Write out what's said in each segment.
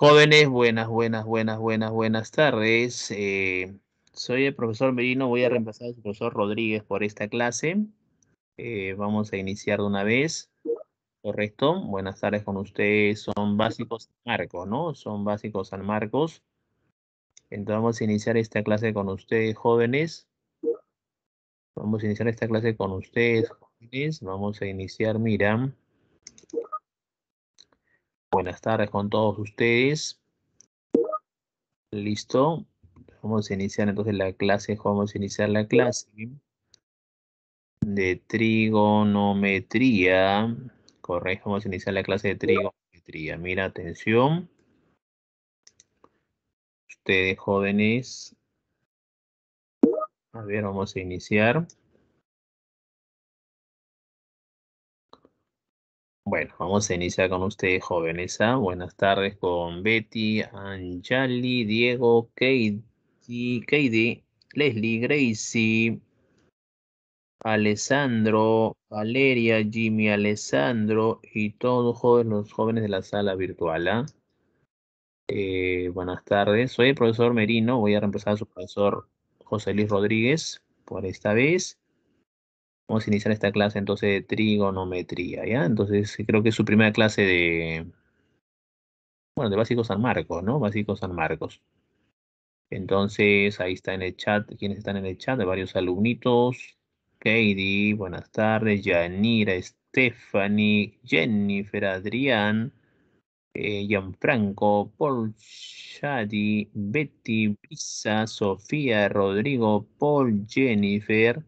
Jóvenes, buenas, buenas, buenas, buenas, buenas tardes. Eh, soy el profesor Merino, voy a reemplazar al profesor Rodríguez por esta clase. Eh, vamos a iniciar de una vez. Correcto. Buenas tardes con ustedes. Son básicos San Marcos, ¿no? Son básicos San Marcos. Entonces vamos a iniciar esta clase con ustedes, jóvenes. Vamos a iniciar esta clase con ustedes, jóvenes. Vamos a iniciar, mira. Buenas tardes con todos ustedes. Listo. Vamos a iniciar entonces la clase. Vamos a iniciar la clase de trigonometría. Correcto, vamos a iniciar la clase de trigonometría. Mira, atención. Ustedes jóvenes. A ver, vamos a iniciar. Bueno, vamos a iniciar con ustedes, jóvenes. ¿ah? Buenas tardes con Betty, Anjali, Diego, Katie, Leslie, Gracie, Alessandro, Valeria, Jimmy, Alessandro y todos los jóvenes de la sala virtual. ¿ah? Eh, buenas tardes, soy el profesor Merino, voy a reemplazar a su profesor José Luis Rodríguez por esta vez. Vamos a iniciar esta clase entonces de trigonometría, ¿ya? Entonces creo que es su primera clase de, bueno, de básicos San Marcos, ¿no? Básicos San Marcos. Entonces, ahí está en el chat, quienes están en el chat, de varios alumnitos. Katie, buenas tardes. Yanira, Stephanie, Jennifer, Adrián, eh, Gianfranco, Paul Shadi, Betty, Pisa, Sofía, Rodrigo, Paul, Jennifer.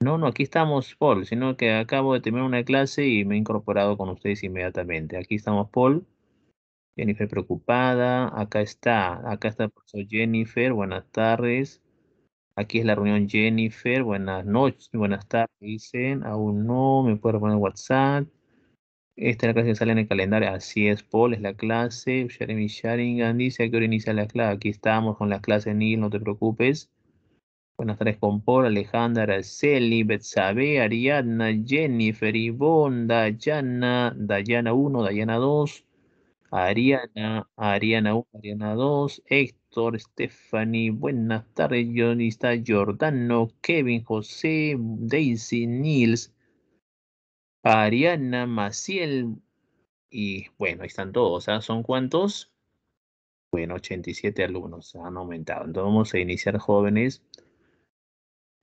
No, no, aquí estamos, Paul, sino que acabo de terminar una clase y me he incorporado con ustedes inmediatamente. Aquí estamos, Paul. Jennifer preocupada. Acá está, acá está profesor Jennifer. Buenas tardes. Aquí es la reunión Jennifer. Buenas noches, buenas tardes. Dicen, aún no, me puedo poner WhatsApp. Esta es la clase que sale en el calendario. Así es, Paul, es la clase. Jeremy Sharingan dice que hora inicia la clase. Aquí estamos con la clase, Neil, no te preocupes. Buenas tardes Compor, Alejandra, Araceli, Betsabe, Ariadna, Jennifer, Ivonne, Dayana, Dayana 1, Dayana 2, Ariana, Ariana 1, Ariana 2, Héctor, Stephanie, buenas tardes, Jonista, Jordano, Kevin, José, Daisy, Nils, Ariana, Maciel, y bueno, ahí están todos, ¿ah? ¿Son cuántos? Bueno, 87 alumnos han aumentado. Entonces vamos a iniciar jóvenes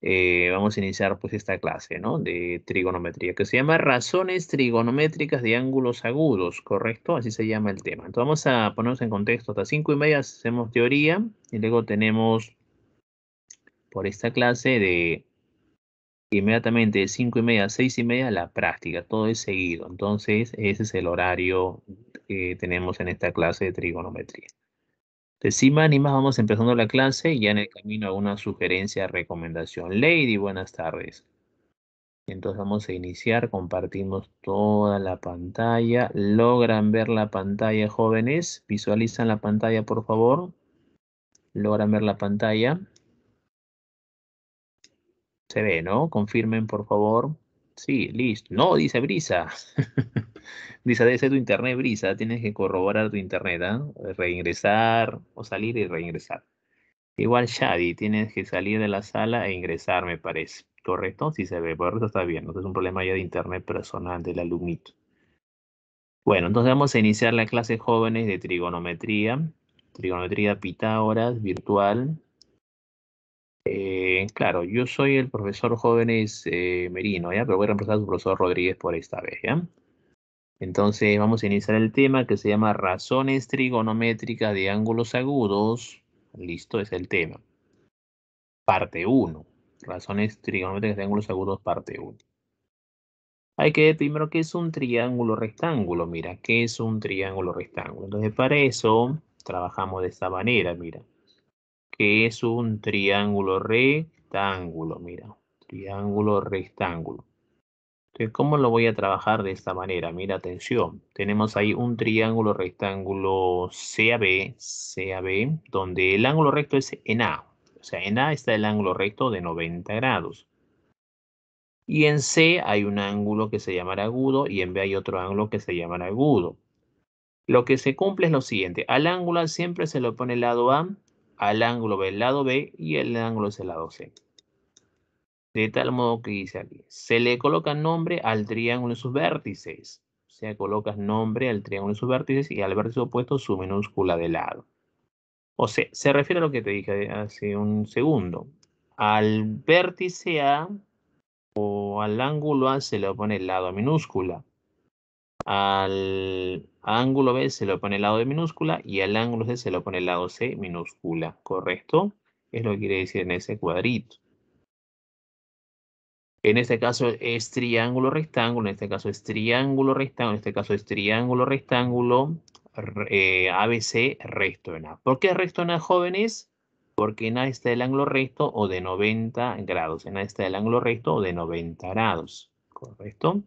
eh, vamos a iniciar pues esta clase de trigonometría que se llama razones trigonométricas de ángulos agudos, ¿correcto? Así se llama el tema. Entonces vamos a ponernos en contexto. Hasta cinco y media hacemos teoría y luego tenemos por esta clase de inmediatamente de cinco y media a y media la práctica, todo es seguido. Entonces ese es el horario que tenemos en esta clase de trigonometría. De cima más, vamos empezando la clase y ya en el camino alguna sugerencia, recomendación. Lady, buenas tardes. Entonces vamos a iniciar, compartimos toda la pantalla. ¿Logran ver la pantalla, jóvenes? ¿Visualizan la pantalla, por favor? ¿Logran ver la pantalla? Se ve, ¿no? Confirmen, por favor. Sí, listo. No, dice Brisa. Dice, debe tu internet, Brisa. Tienes que corroborar tu internet, ¿eh? Reingresar o salir y reingresar. Igual Shadi, tienes que salir de la sala e ingresar, me parece. ¿Correcto? Sí se ve, por eso está bien. No es un problema ya de internet personal del alumnito. Bueno, entonces vamos a iniciar la clase jóvenes de trigonometría. Trigonometría Pitágoras, virtual. Eh, claro, yo soy el profesor jóvenes eh, Merino, ¿ya? Pero voy a reemplazar a su profesor Rodríguez por esta vez, ¿ya? Entonces vamos a iniciar el tema que se llama razones trigonométricas de ángulos agudos. Listo, es el tema. Parte 1. Razones trigonométricas de ángulos agudos, parte 1. Hay que ver primero qué es un triángulo rectángulo. Mira, ¿qué es un triángulo rectángulo? Entonces para eso trabajamos de esta manera, mira. ¿Qué es un triángulo rectángulo? Mira, triángulo rectángulo. Entonces, este, ¿cómo lo voy a trabajar de esta manera? Mira, atención, tenemos ahí un triángulo rectángulo CAB, CAB, donde el ángulo recto es en A. O sea, en A está el ángulo recto de 90 grados. Y en C hay un ángulo que se llamará agudo y en B hay otro ángulo que se llamará agudo. Lo que se cumple es lo siguiente. Al ángulo siempre se le pone el lado A, al ángulo B el lado B y el ángulo es el lado C de tal modo que dice aquí, se le coloca nombre al triángulo en sus vértices. O sea, colocas nombre al triángulo en sus vértices y al vértice opuesto su minúscula de lado. O sea, se refiere a lo que te dije hace un segundo. Al vértice A o al ángulo A se le pone el lado minúscula. Al ángulo B se le pone el lado de minúscula y al ángulo C se le pone el lado C minúscula, ¿correcto? Es lo que quiere decir en ese cuadrito. En este caso es triángulo rectángulo, en este caso es triángulo rectángulo, en este caso es triángulo rectángulo, eh, ABC resto en A. ¿Por qué resto en A, jóvenes? Porque en A está el ángulo recto o de 90 grados. En A está el ángulo recto o de 90 grados. ¿Correcto?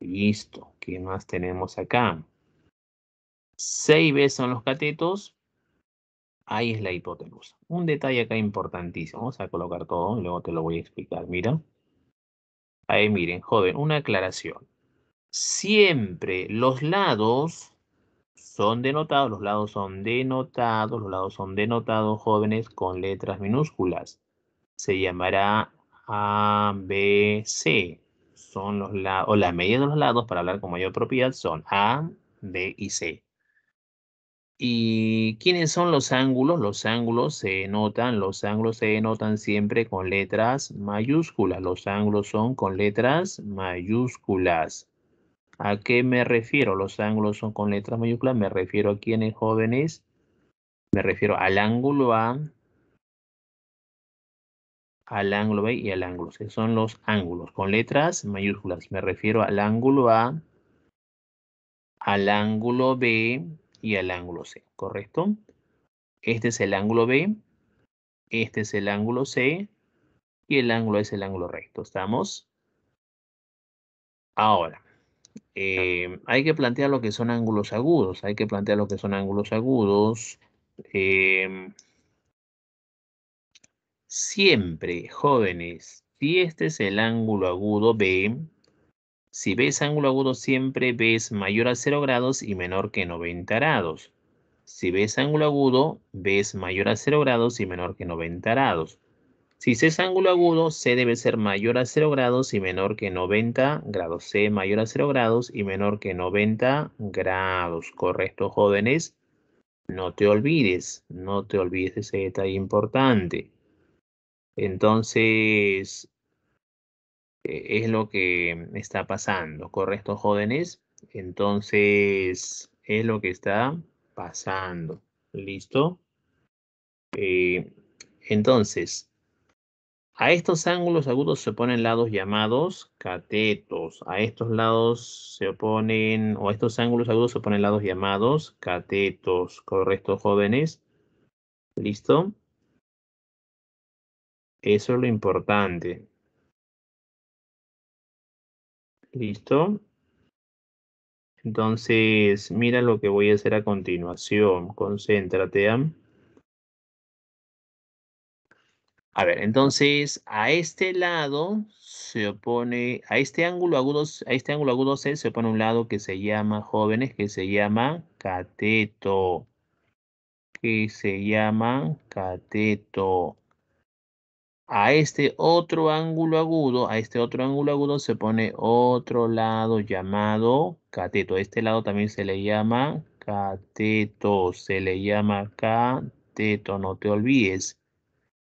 Listo. ¿Qué más tenemos acá? 6B son los catetos. Ahí es la hipotenusa. Un detalle acá importantísimo. Vamos a colocar todo y luego te lo voy a explicar. Mira. Ahí miren, joven, una aclaración. Siempre los lados son denotados, los lados son denotados, los lados son denotados, jóvenes, con letras minúsculas. Se llamará A, B, C. Son los lados, o la media de los lados, para hablar con mayor propiedad, son A, B y C. ¿Y quiénes son los ángulos? Los ángulos se denotan, los ángulos se denotan siempre con letras mayúsculas. Los ángulos son con letras mayúsculas. ¿A qué me refiero? Los ángulos son con letras mayúsculas. Me refiero a quiénes jóvenes. Me refiero al ángulo A, al ángulo B y al ángulo C. Son los ángulos con letras mayúsculas. Me refiero al ángulo A, al ángulo B, y al ángulo C, ¿correcto? Este es el ángulo B, este es el ángulo C y el ángulo es el ángulo recto, ¿estamos? Ahora, eh, hay que plantear lo que son ángulos agudos, hay que plantear lo que son ángulos agudos. Eh, siempre, jóvenes, si este es el ángulo agudo B, si ves ángulo agudo siempre ves mayor a 0 grados y menor que 90 grados. Si ves ángulo agudo, ves mayor a 0 grados y menor que 90 grados. Si C es ángulo agudo, C debe ser mayor a 0 grados y menor que 90 grados. C mayor a 0 grados y menor que 90 grados. ¿Correcto, jóvenes? No te olvides, no te olvides ese detalle importante. Entonces, e-, es lo que está pasando, ¿correcto, jóvenes? Entonces, es lo que está pasando, ¿listo? Eh, entonces, a estos ángulos agudos se ponen lados llamados catetos. A estos lados se oponen, o a estos ángulos agudos se ponen lados llamados catetos. ¿Correcto, jóvenes? ¿Listo? Eso es lo importante. ¿Listo? Entonces, mira lo que voy a hacer a continuación. Concéntrate. ¿ah? A ver, entonces a este lado se opone, a este ángulo agudo, a este ángulo agudo C se opone un lado que se llama jóvenes, que se llama cateto. Que se llama cateto a este otro ángulo agudo, a este otro ángulo agudo se pone otro lado llamado cateto. A Este lado también se le llama cateto, se le llama cateto, no te olvides.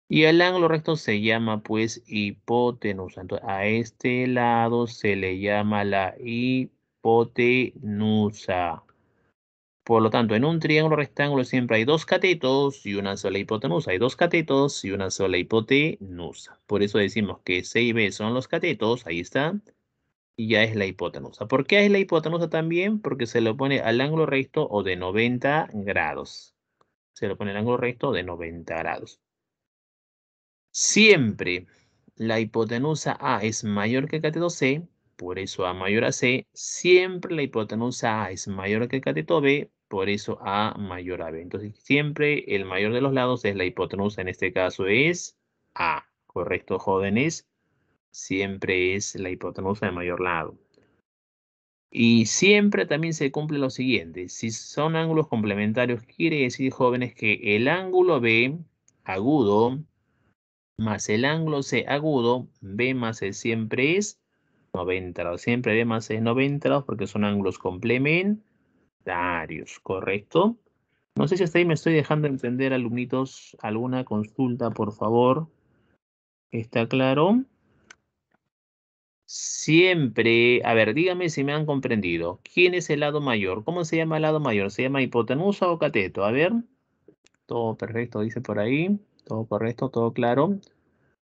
Y el ángulo recto se llama pues hipotenusa. Entonces, a este lado se le llama la hipotenusa. Por lo tanto, en un triángulo rectángulo siempre hay dos catetos y una sola hipotenusa. Hay dos catetos y una sola hipotenusa. Por eso decimos que C y B son los catetos, ahí está, y ya es la hipotenusa. ¿Por qué es la hipotenusa también? Porque se lo pone al ángulo recto o de 90 grados. Se lo pone al ángulo recto de 90 grados. Siempre la hipotenusa A es mayor que el cateto C, por eso A mayor a C, siempre la hipotenusa A es mayor que el cateto B, por eso A mayor a B. Entonces, siempre el mayor de los lados es la hipotenusa, en este caso es A. ¿Correcto, jóvenes? Siempre es la hipotenusa de mayor lado. Y siempre también se cumple lo siguiente. Si son ángulos complementarios, quiere decir, jóvenes, que el ángulo B agudo más el ángulo C agudo, B más C siempre es 90 grados. Siempre B más es 90 grados porque son ángulos complementarios, ¿correcto? No sé si hasta ahí me estoy dejando entender, alumnitos. ¿Alguna consulta, por favor? ¿Está claro? Siempre, a ver, dígame si me han comprendido. ¿Quién es el lado mayor? ¿Cómo se llama el lado mayor? ¿Se llama hipotenusa o cateto? A ver, todo perfecto, dice por ahí. Todo correcto, todo claro.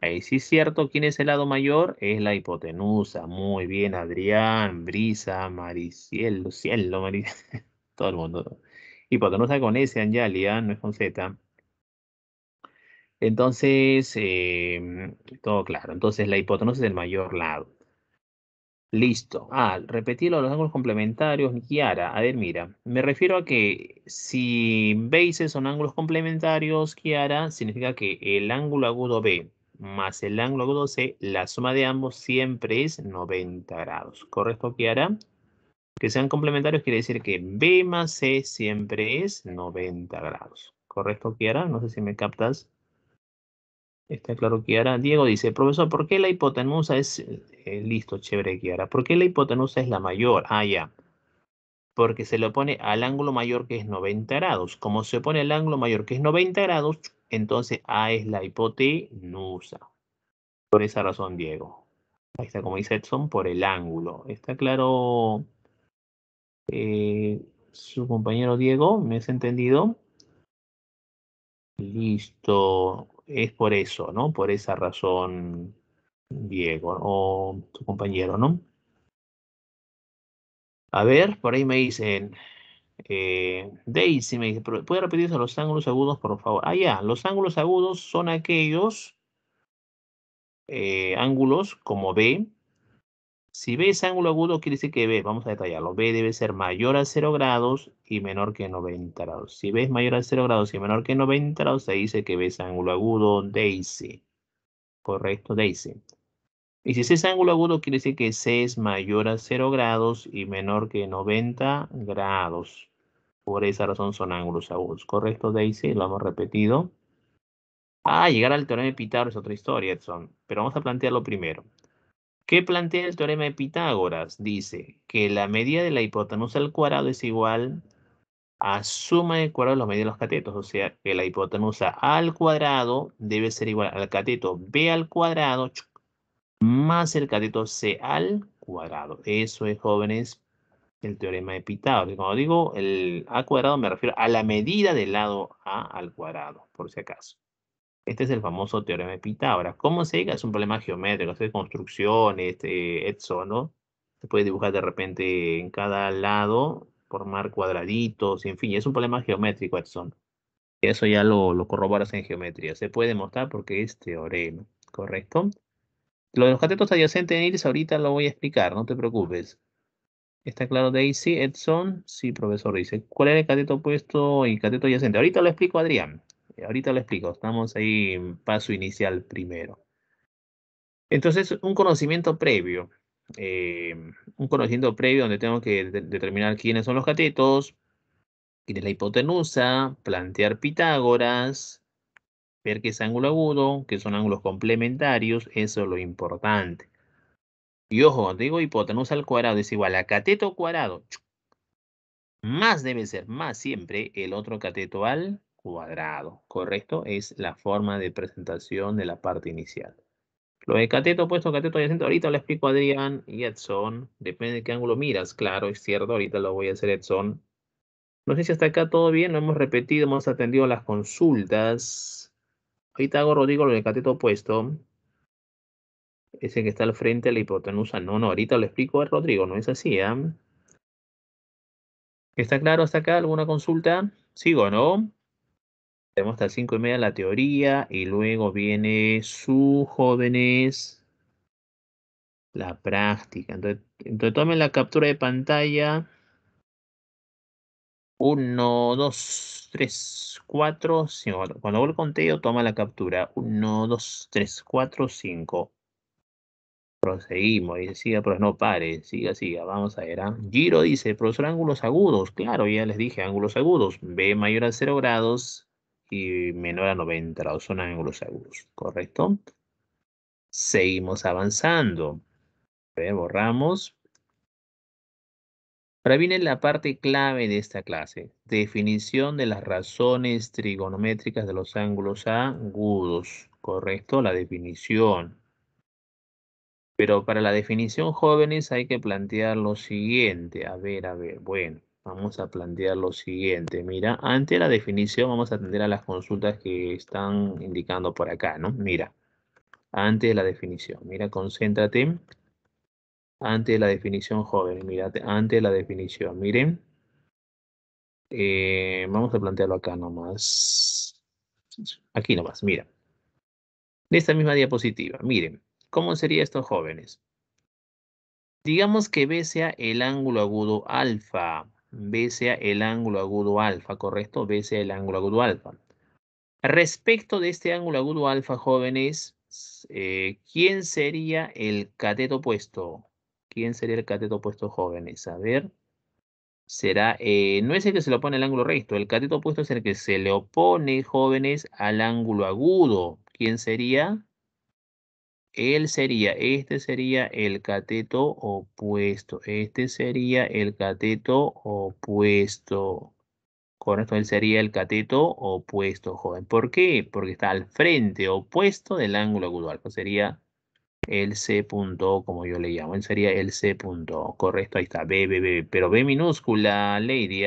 Ahí sí es cierto, ¿quién es el lado mayor? Es la hipotenusa. Muy bien, Adrián, Brisa, Maricielo, cielo, Mariciel, todo el mundo. Hipotenusa con S, Anjali, ¿ah? no es con Z. Entonces, em, todo claro. Entonces, la hipotenusa es el mayor lado. Listo. Ah, repetirlo los ángulos complementarios. Kiara, a ver, mira, me refiero a que si bases son ángulos complementarios, Kiara, significa que el ángulo agudo B más el ángulo 12, la suma de ambos siempre es 90 grados. ¿Correcto, Kiara? Que sean complementarios quiere decir que B más C siempre es 90 grados. ¿Correcto, Kiara? No sé si me captas. Está claro, Kiara. Diego dice, profesor, ¿por qué la hipotenusa es... Eh, listo, chévere, Kiara. ¿Por qué la hipotenusa es la mayor? Ah, ya porque se lo pone al ángulo mayor que es 90 grados. Como se pone al ángulo mayor que es 90 grados, entonces A es la hipotenusa. Por esa razón, Diego. Ahí está, como dice Edson, por el ángulo. ¿Está claro eh, su compañero Diego? ¿Me has entendido? Listo. Es por eso, ¿no? Por esa razón, Diego, o su compañero, ¿no? A ver, por ahí me dicen, eh, Daisy me dice, ¿puede repetirse los ángulos agudos, por favor? Ah, ya, los ángulos agudos son aquellos eh, ángulos como B. Si B es ángulo agudo, quiere decir que B, vamos a detallarlo, B debe ser mayor a 0 grados y menor que 90 grados. Si B es mayor a 0 grados y menor que 90 grados, se dice que B es ángulo agudo, Daisy. Correcto, Daisy. Y si C es ángulo agudo, quiere decir que C es mayor a 0 grados y menor que 90 grados. Por esa razón son ángulos agudos. ¿Correcto, Daisy? Lo hemos repetido. Ah, llegar al teorema de Pitágoras es otra historia, Edson. Pero vamos a plantearlo primero. ¿Qué plantea el teorema de Pitágoras? Dice que la medida de la hipotenusa al cuadrado es igual a suma de cuadrado de los medios de los catetos. O sea, que la hipotenusa al cuadrado debe ser igual al cateto b al cuadrado más el cateto C al cuadrado. Eso es, jóvenes, el teorema de Pitágoras. Cuando digo el A cuadrado me refiero a la medida del lado A al cuadrado, por si acaso. Este es el famoso teorema de Pitágoras. ¿Cómo se llega? Es un problema geométrico, es de construcciones, este, Edson, ¿no? Se puede dibujar de repente en cada lado, formar cuadraditos, en fin, es un problema geométrico, Edson. Eso ya lo, lo corroboras en geometría. Se puede demostrar porque es teorema, ¿correcto? Lo de los catetos adyacentes en ahorita lo voy a explicar, no te preocupes. ¿Está claro Daisy, Edson? Sí, profesor, dice. ¿Cuál es el cateto opuesto y cateto adyacente? Ahorita lo explico, Adrián. Eh, ahorita lo explico. Estamos ahí en paso inicial primero. Entonces, un conocimiento previo. Eh, un conocimiento previo donde tengo que determinar quiénes son los catetos, quién es la hipotenusa, plantear Pitágoras, ver que es ángulo agudo, que son ángulos complementarios, eso es lo importante. Y ojo, digo hipotenusa al cuadrado es igual a cateto cuadrado. Más debe ser, más siempre, el otro cateto al cuadrado, ¿correcto? Es la forma de presentación de la parte inicial. Lo de cateto opuesto, cateto adyacente, ahorita lo explico a Adrián y Edson. Depende de qué ángulo miras, claro, es cierto, ahorita lo voy a hacer Edson. No sé si hasta acá todo bien, lo hemos repetido, hemos atendido las consultas ahorita hago Rodrigo el cateto opuesto, ese que está al frente de la hipotenusa. No, no, ahorita lo explico a eh, Rodrigo, no es así, ¿eh? ¿Está claro hasta acá? ¿Alguna consulta? ¿Sigo no? Tenemos hasta las 5 y media la teoría y luego viene su jóvenes, la práctica. entonces tomen la captura de pantalla. 1, 2, 3, 4, 5. Cuando hago el conteo, toma la captura. 1, 2, 3, 4, 5. Proseguimos. Dice, siga, pero no pare. Siga, siga. Vamos a ver. ¿ah? Giro dice, profesor, ángulos agudos. Claro, ya les dije, ángulos agudos. B mayor a 0 grados y menor a 90 grados. Son ángulos agudos. ¿Correcto? Seguimos avanzando. borramos. Ahora viene la parte clave de esta clase, definición de las razones trigonométricas de los ángulos agudos, ¿correcto? La definición. Pero para la definición jóvenes hay que plantear lo siguiente, a ver, a ver, bueno, vamos a plantear lo siguiente, mira, de la definición vamos a atender a las consultas que están indicando por acá, ¿no? Mira, antes de la definición, mira, concéntrate ante la definición joven. Mira, ante la definición. Miren. Eh, vamos a plantearlo acá nomás. Aquí nomás, mira. De esta misma diapositiva, miren. ¿Cómo serían estos jóvenes? Digamos que B sea el ángulo agudo alfa. B sea el ángulo agudo alfa, ¿correcto? B sea el ángulo agudo alfa. Respecto de este ángulo agudo alfa, jóvenes, eh, ¿quién sería el cateto opuesto? quién sería el cateto opuesto jóvenes. A ver, será, eh, no es el que se le opone al ángulo recto, el cateto opuesto es el que se le opone jóvenes al ángulo agudo. ¿Quién sería? Él sería, este sería el cateto opuesto, este sería el cateto opuesto. Correcto, él sería el cateto opuesto, joven. ¿Por qué? Porque está al frente opuesto del ángulo agudo Algo Sería el C punto, como yo le llamo, él sería el C punto, correcto, ahí está, B, B, B, pero B minúscula, Lady.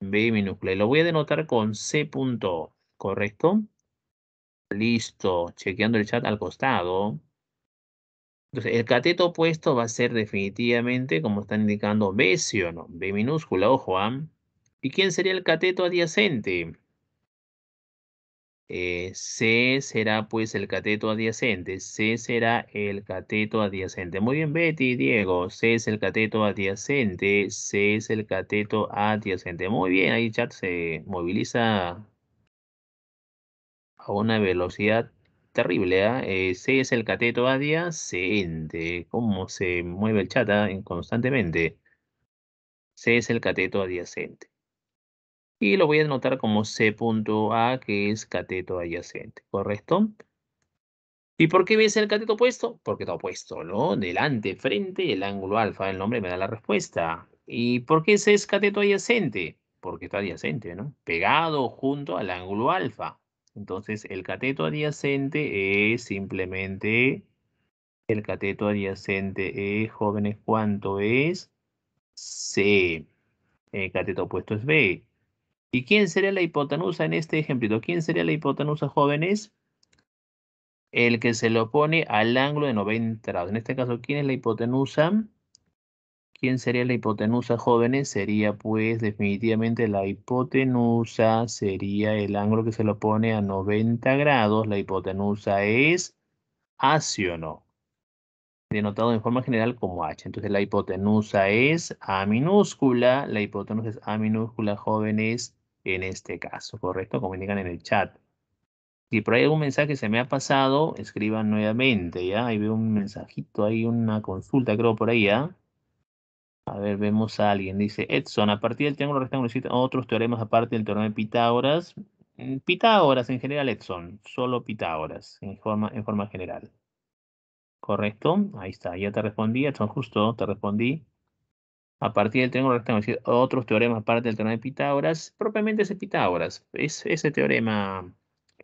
B minúscula, y lo voy a denotar con C punto, correcto, listo, chequeando el chat al costado, entonces el cateto opuesto va a ser definitivamente, como están indicando, B, sí o no, B minúscula, ojo, Juan, ¿ah? ¿y quién sería el cateto adyacente? Eh, C será pues el cateto adyacente. C será el cateto adyacente. Muy bien, Betty, Diego. C es el cateto adyacente. C es el cateto adyacente. Muy bien, ahí chat se moviliza a una velocidad terrible. ¿ah? Eh, C es el cateto adyacente. ¿Cómo se mueve el chat ah? constantemente? C es el cateto adyacente y lo voy a anotar como C.A, que es cateto adyacente, ¿correcto? ¿Y por qué ves el cateto opuesto? Porque está opuesto, ¿no? Delante, frente, el ángulo alfa, el nombre me da la respuesta. ¿Y por qué ese es cateto adyacente? Porque está adyacente, ¿no? Pegado junto al ángulo alfa. Entonces, el cateto adyacente es simplemente... El cateto adyacente es, jóvenes, ¿cuánto es? C. El cateto opuesto es B. ¿Y quién sería la hipotenusa en este ejemplito? ¿Quién sería la hipotenusa, jóvenes? El que se lo pone al ángulo de 90 grados. En este caso, ¿quién es la hipotenusa? ¿Quién sería la hipotenusa, jóvenes? Sería, pues, definitivamente la hipotenusa sería el ángulo que se lo pone a 90 grados. La hipotenusa es A, o no? denotado en forma general como H. Entonces la hipotenusa es A minúscula, la hipotenusa es A minúscula, jóvenes, en este caso, ¿correcto? Como indican en el chat. Si por ahí algún mensaje se me ha pasado, escriban nuevamente, ¿ya? Ahí veo un mensajito, hay una consulta, creo, por ahí, ¿ya? A ver, vemos a alguien. Dice Edson, a partir del triángulo rectángulo existen otros teoremas aparte del teorema de Pitágoras. Mm, Pitágoras en general, Edson, solo Pitágoras en forma, en forma general. ¿Correcto? Ahí está, ya te respondí, Edson, justo te respondí a partir del triángulo rectángulo, otros teoremas aparte del teorema de Pitágoras, propiamente ese Pitágoras. Es, ese teorema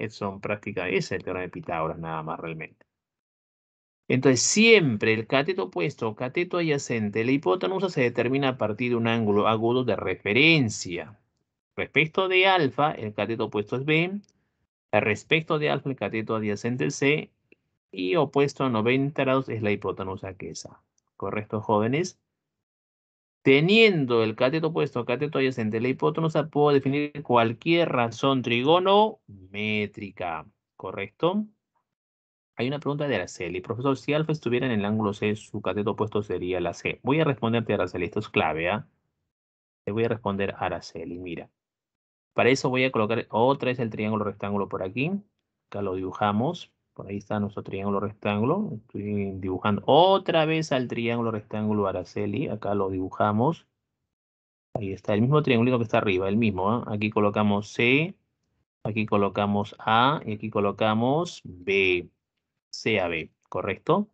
son práctica, es el teorema de Pitágoras nada más realmente. Entonces, siempre el cateto opuesto cateto adyacente, la hipotenusa se determina a partir de un ángulo agudo de referencia. Respecto de alfa, el cateto opuesto es B. Respecto de alfa, el cateto adyacente es C. Y opuesto a 90 grados es la hipotenusa que es A. ¿Correcto, jóvenes? Teniendo el cateto opuesto cateto adyacente la hipótonosa, puedo definir cualquier razón trigonométrica. ¿Correcto? Hay una pregunta de Araceli. Profesor, si alfa estuviera en el ángulo C, su cateto opuesto sería la C. Voy a responderte, Araceli. Esto es clave, ¿ah? Le voy a responder, a Araceli. Mira. Para eso voy a colocar otra vez el triángulo rectángulo por aquí. Acá lo dibujamos. Por ahí está nuestro triángulo rectángulo. Estoy dibujando otra vez al triángulo rectángulo Araceli. Acá lo dibujamos. Ahí está el mismo triángulo que está arriba, el mismo. ¿ah? Aquí colocamos C, aquí colocamos A y aquí colocamos B. C a B, ¿correcto?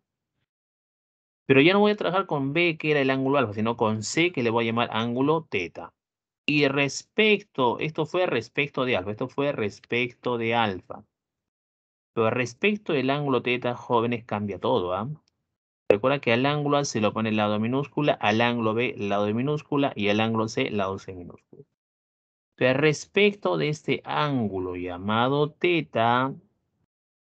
Pero ya no voy a trabajar con B, que era el ángulo alfa, sino con C, que le voy a llamar ángulo teta. Y respecto, esto fue respecto de alfa, esto fue respecto de alfa. Pero respecto del ángulo teta, jóvenes, cambia todo. ¿ah? Recuerda que al ángulo A se lo pone el lado minúscula, al ángulo B lado de minúscula y al ángulo C lado C minúscula. Pero respecto de este ángulo llamado teta,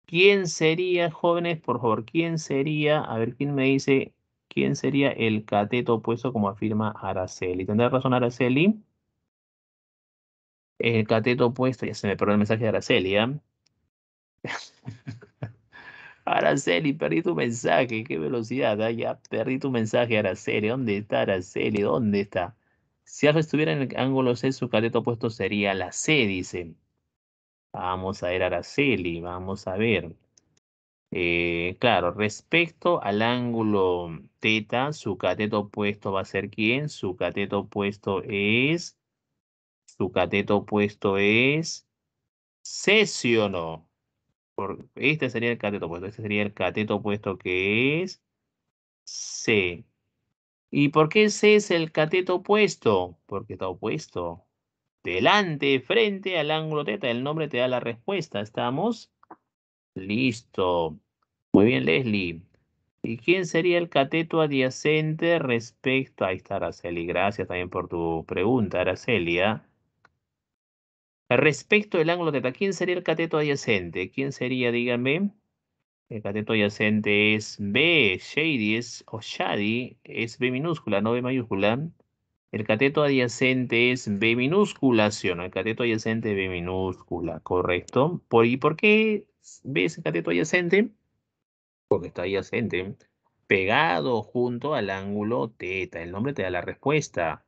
¿quién sería, jóvenes, por favor, quién sería, a ver quién me dice, quién sería el cateto opuesto como afirma Araceli? ¿Tendrá razón Araceli? El cateto opuesto, ya se me perdió el mensaje de Araceli, ¿ah? Araceli, perdí tu mensaje, qué velocidad, ya perdí tu mensaje, Araceli, ¿dónde está Araceli? ¿Dónde está? Si Alfa estuviera en el ángulo C, su cateto opuesto sería la C, dicen. Vamos a ver, Araceli, vamos a ver. Eh, claro, respecto al ángulo teta, su cateto opuesto va a ser quién? Su cateto opuesto es. Su cateto opuesto es. o no este sería el cateto opuesto. Este sería el cateto opuesto que es C. ¿Y por qué C es el cateto opuesto? Porque está opuesto. Delante, frente al ángulo teta. El nombre te da la respuesta. ¿Estamos? Listo. Muy bien, Leslie. ¿Y quién sería el cateto adyacente respecto? Ahí está Araceli. Gracias también por tu pregunta, Araceli. ¿ah? Respecto del ángulo teta, ¿quién sería el cateto adyacente? ¿Quién sería, díganme? El cateto adyacente es B, shady es, o shady, es B minúscula, no B mayúscula. El cateto adyacente es B minúscula, ¿sí no? El cateto adyacente es B minúscula, ¿correcto? ¿Por, ¿Y por qué B es el cateto adyacente? Porque está adyacente, pegado junto al ángulo teta. El nombre te da la respuesta.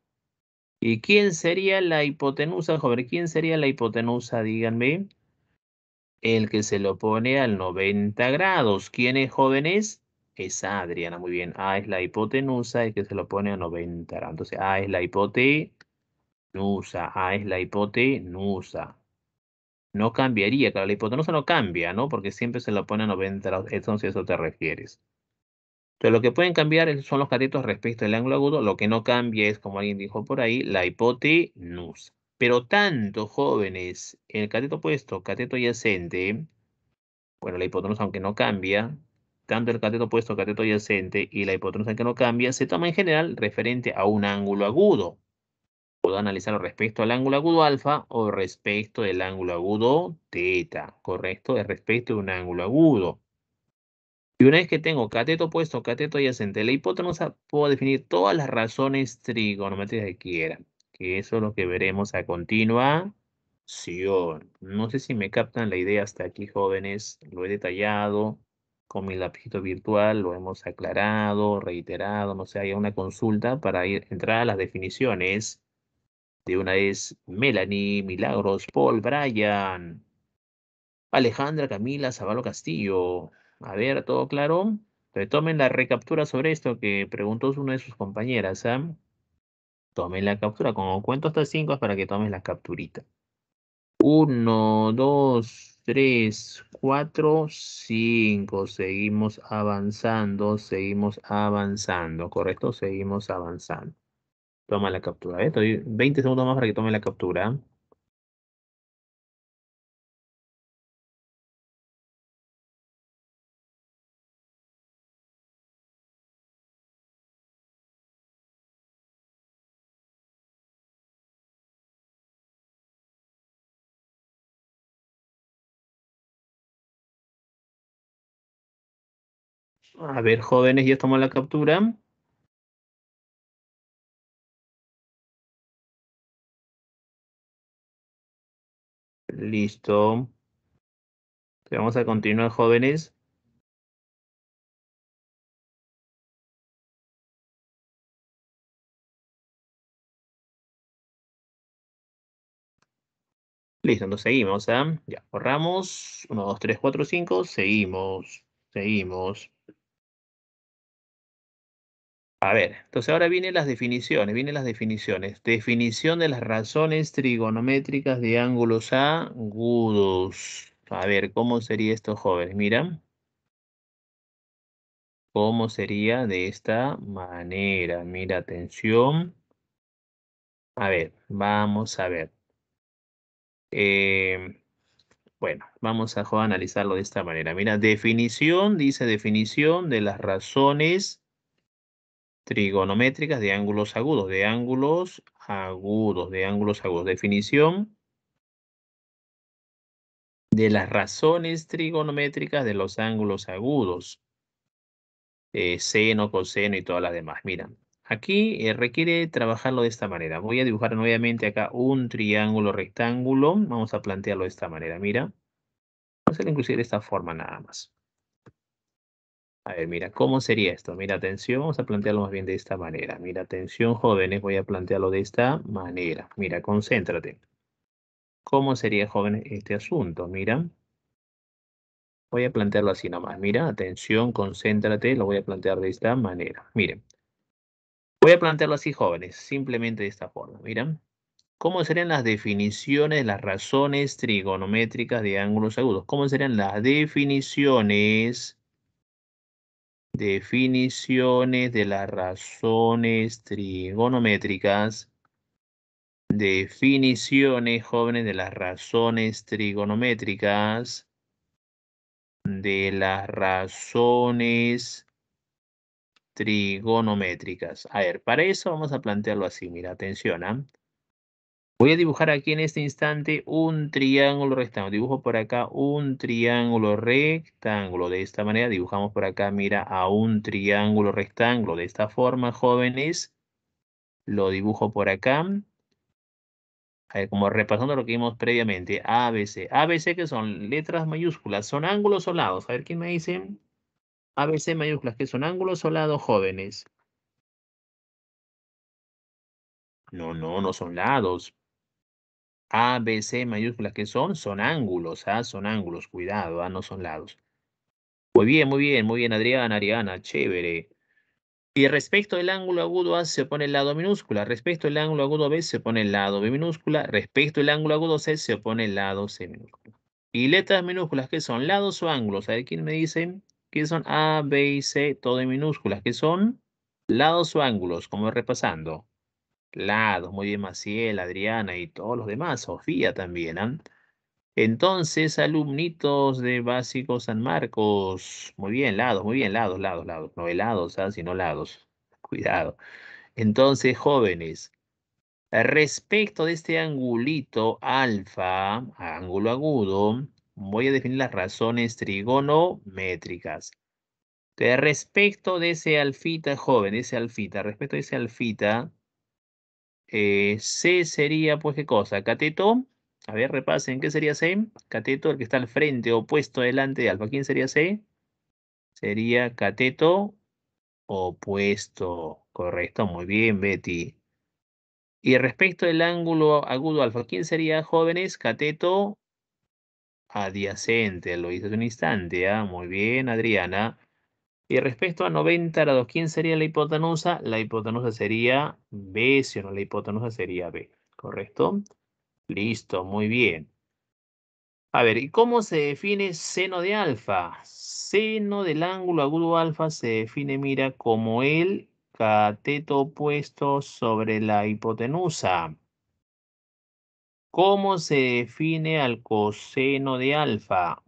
¿Y quién sería la hipotenusa, joven? ¿Quién sería la hipotenusa? Díganme. El que se lo pone al 90 grados. ¿Quién es, jóvenes? Es Adriana, muy bien. A es la hipotenusa, el que se lo pone a 90 grados. Entonces, A es la hipotenusa, A es la hipotenusa. No cambiaría, claro, la hipotenusa no cambia, ¿no? Porque siempre se lo pone a 90 grados. Entonces, a eso te refieres. Entonces, lo que pueden cambiar son los catetos respecto al ángulo agudo. Lo que no cambia es, como alguien dijo por ahí, la hipotenusa. Pero tanto, jóvenes, el cateto opuesto, cateto adyacente, bueno, la hipotenusa aunque no cambia, tanto el cateto opuesto, cateto adyacente y la hipotenusa que no cambia, se toma en general referente a un ángulo agudo. Puedo analizarlo respecto al ángulo agudo alfa o respecto del ángulo agudo teta, ¿correcto? Es respecto de un ángulo agudo. Y una vez que tengo cateto opuesto, cateto adyacente la hipotenusa, puedo definir todas las razones trigonométricas que quiera. Que eso es lo que veremos a continuación. No sé si me captan la idea hasta aquí, jóvenes. Lo he detallado con mi lapicito virtual, lo hemos aclarado, reiterado, no sé, hay una consulta para entrar a las definiciones. De una es Melanie, Milagros, Paul, Brian, Alejandra, Camila, Zavalo Castillo. A ver, ¿todo claro? Tomen la recaptura sobre esto que preguntó una de sus compañeras. ¿ah? Tomen la captura. Como cuento hasta cinco es para que tomen la capturita. Uno, dos, tres, cuatro, cinco. Seguimos avanzando, seguimos avanzando, ¿correcto? Seguimos avanzando. Toma la captura. Estoy ¿eh? 20 segundos más para que tomen la captura. A ver, jóvenes, ya estamos la captura. Listo. Vamos a continuar, jóvenes. Listo, nos seguimos, ¿ah? Ya, borramos. Uno, dos, tres, cuatro, cinco. Seguimos, seguimos. A ver, entonces ahora vienen las definiciones, vienen las definiciones. Definición de las razones trigonométricas de ángulos agudos. A ver, ¿cómo sería esto, jóvenes? Mira. ¿Cómo sería de esta manera? Mira, atención. A ver, vamos a ver. Em, bueno, vamos a, a analizarlo de esta manera. Mira, definición, dice definición de las razones trigonométricas de ángulos agudos, de ángulos agudos, de ángulos agudos. Definición de las razones trigonométricas de los ángulos agudos, eh, seno, coseno y todas las demás. Mira, aquí eh, requiere trabajarlo de esta manera. Voy a dibujar nuevamente acá un triángulo rectángulo. Vamos a plantearlo de esta manera, mira. Vamos a hacerlo inclusive de esta forma nada más. A ver, mira, ¿cómo sería esto? Mira, atención, vamos a plantearlo más bien de esta manera. Mira, atención jóvenes, voy a plantearlo de esta manera. Mira, concéntrate. ¿Cómo sería, jóvenes, este asunto? Mira, voy a plantearlo así nomás. Mira, atención, concéntrate, lo voy a plantear de esta manera. Miren, voy a plantearlo así, jóvenes, simplemente de esta forma. Mira, ¿cómo serían las definiciones, las razones trigonométricas de ángulos agudos? ¿Cómo serían las definiciones definiciones de las razones trigonométricas, definiciones, jóvenes, de las razones trigonométricas, de las razones trigonométricas. A ver, para eso vamos a plantearlo así, mira, atención, ¿ah? Voy a dibujar aquí en este instante un triángulo rectángulo. Dibujo por acá un triángulo rectángulo. De esta manera dibujamos por acá, mira, a un triángulo rectángulo. De esta forma, jóvenes, lo dibujo por acá. como repasando lo que vimos previamente, ABC. ABC que son letras mayúsculas, son ángulos o lados. A ver, ¿quién me dice? ABC mayúsculas, que son ángulos o lados, jóvenes. No, no, no son lados. A, B, C mayúsculas, que son? Son ángulos, A ¿ah? Son ángulos, cuidado, A ¿ah? No son lados. Muy bien, muy bien, muy bien, Adriana, Ariana, chévere. Y respecto del ángulo agudo A se pone el lado minúscula, respecto del ángulo agudo B se pone el lado B minúscula, respecto del ángulo agudo C se pone el lado C minúscula. Y letras minúsculas, ¿qué son? Lados o ángulos. A ¿quién me dice? ¿Qué son A, B y C? Todo en minúsculas. ¿Qué son? Lados o ángulos, como repasando. Lados, muy bien Maciel, Adriana y todos los demás, Sofía también. ¿ah? Entonces, alumnitos de Básico San Marcos, muy bien, Lados, muy bien, Lados, Lados, Lados, no helados, ¿ah? sino Lados, cuidado. Entonces, jóvenes, respecto de este angulito alfa, ángulo agudo, voy a definir las razones trigonométricas. De respecto de ese alfita, joven, ese alfita, respecto de ese alfita, eh, C sería, pues, ¿qué cosa? Cateto. A ver, repasen, ¿qué sería C? Cateto, el que está al frente, opuesto, delante de alfa. ¿Quién sería C? Sería cateto opuesto. Correcto, muy bien, Betty. Y respecto del ángulo agudo alfa, ¿quién sería, jóvenes? Cateto adyacente, lo hice hace un instante, ¿ah? Muy bien, Adriana. Y respecto a 90 grados, ¿quién sería la hipotenusa? La hipotenusa sería B, si no, la hipotenusa sería B, ¿correcto? Listo, muy bien. A ver, ¿y cómo se define seno de alfa? Seno del ángulo agudo alfa se define, mira, como el cateto opuesto sobre la hipotenusa. ¿Cómo se define al coseno de alfa?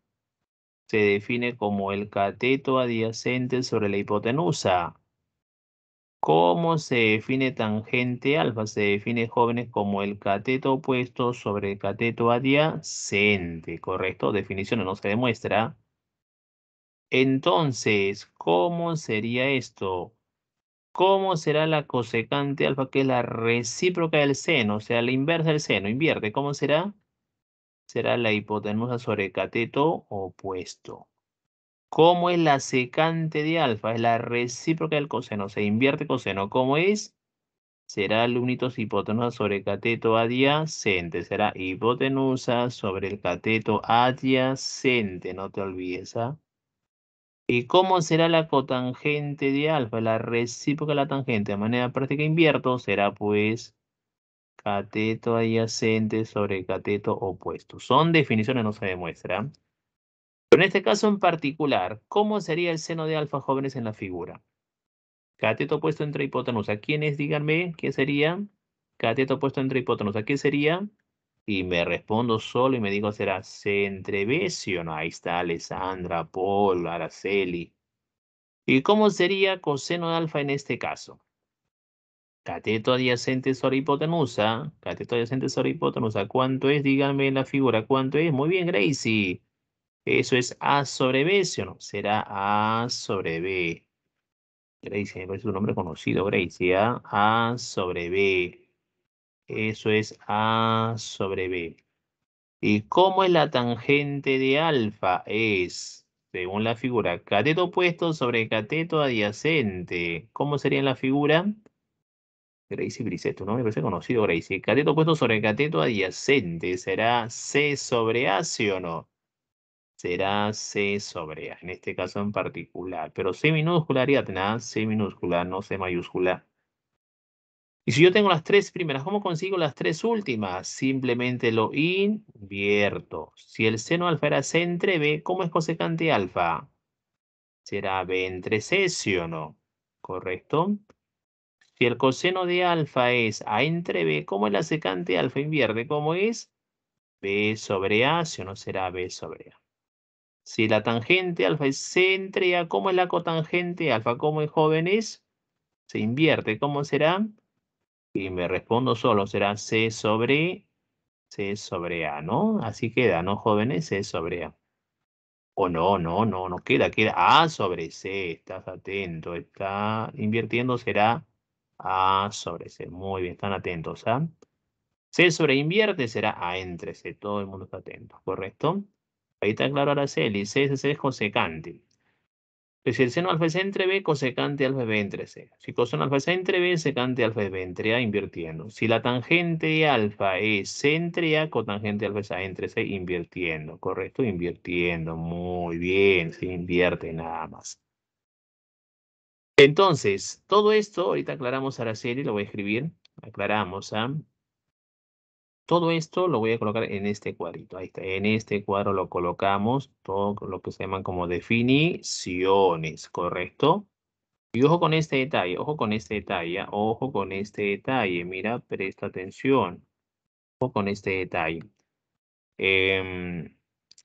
se define como el cateto adyacente sobre la hipotenusa. ¿Cómo se define tangente alfa? Se define, jóvenes, como el cateto opuesto sobre el cateto adyacente, ¿correcto? Definición no se demuestra. Entonces, ¿cómo sería esto? ¿Cómo será la cosecante alfa, que es la recíproca del seno? O sea, la inversa del seno, invierte. ¿Cómo será? será la hipotenusa sobre cateto opuesto. ¿Cómo es la secante de alfa? Es la recíproca del coseno. Se invierte coseno. ¿Cómo es? Será unitos hipotenusa sobre cateto adyacente. Será hipotenusa sobre el cateto adyacente. No te olvides. ¿ah? ¿Y cómo será la cotangente de alfa? La recíproca de la tangente. De manera práctica invierto. Será pues cateto adyacente sobre cateto opuesto. Son definiciones, no se demuestra, Pero en este caso en particular, ¿cómo sería el seno de alfa jóvenes en la figura? Cateto opuesto entre hipotenusa. ¿Quiénes? Díganme, ¿qué sería? Cateto opuesto entre hipotenusa. ¿Qué sería? Y me respondo solo y me digo, ¿será C entre B? o No, ahí está Alessandra, Paul, Araceli. ¿Y cómo sería coseno de alfa en este caso? Cateto adyacente sobre hipotenusa. Cateto adyacente sobre hipotenusa. ¿Cuánto es? Díganme en la figura. ¿Cuánto es? Muy bien, Gracie. Eso es A sobre B, ¿sí o no? Será A sobre B. Gracie, me parece un nombre conocido, Gracie. ¿ah? A sobre B. Eso es A sobre B. ¿Y cómo es la tangente de alfa? Es, según la figura, cateto opuesto sobre cateto adyacente. ¿Cómo sería en la figura? Gracie Briset, tu nombre parece conocido, Gracie. Cateto opuesto sobre cateto adyacente. ¿Será C sobre A, sí o no? Será C sobre A, en este caso en particular. Pero C minúscula, Ariadna, C minúscula, no C mayúscula. Y si yo tengo las tres primeras, ¿cómo consigo las tres últimas? Simplemente lo invierto. Si el seno alfa era C entre B, ¿cómo es cosecante alfa? Será B entre C, ¿sí o no? ¿Correcto? Si el coseno de alfa es A entre B, ¿cómo es la secante alfa invierte? ¿Cómo es? B sobre A, si no será B sobre A. Si la tangente alfa es C entre A, ¿cómo es la cotangente alfa? ¿Cómo es jóvenes? Se invierte, ¿cómo será? Y me respondo solo, será C sobre C sobre A, ¿no? Así queda, ¿no, jóvenes? C sobre A. O no, no, no, no queda, queda A sobre C, estás atento, está invirtiendo, será a ah, sobre C. Muy bien, están atentos. C ¿ah? sobre invierte será A ah, entre C. Todo el mundo está atento, ¿correcto? Ahí está claro ahora C. El C, es cosecante. si el seno alfa es entre B, cosecante alfa es B entre C. Si coseno alfa es entre B, secante alfa es B entre A, invirtiendo. Si la tangente de alfa es C entre A, cotangente alfa es A entre C, invirtiendo. ¿Correcto? Invirtiendo. Muy bien. Se invierte nada más. Entonces, todo esto, ahorita aclaramos a la serie, lo voy a escribir, aclaramos, a ¿ah? Todo esto lo voy a colocar en este cuadrito, ahí está, en este cuadro lo colocamos, todo lo que se llaman como definiciones, ¿correcto? Y ojo con este detalle, ojo con este detalle, ¿ah? ojo con este detalle, mira, presta atención, ojo con este detalle. Em,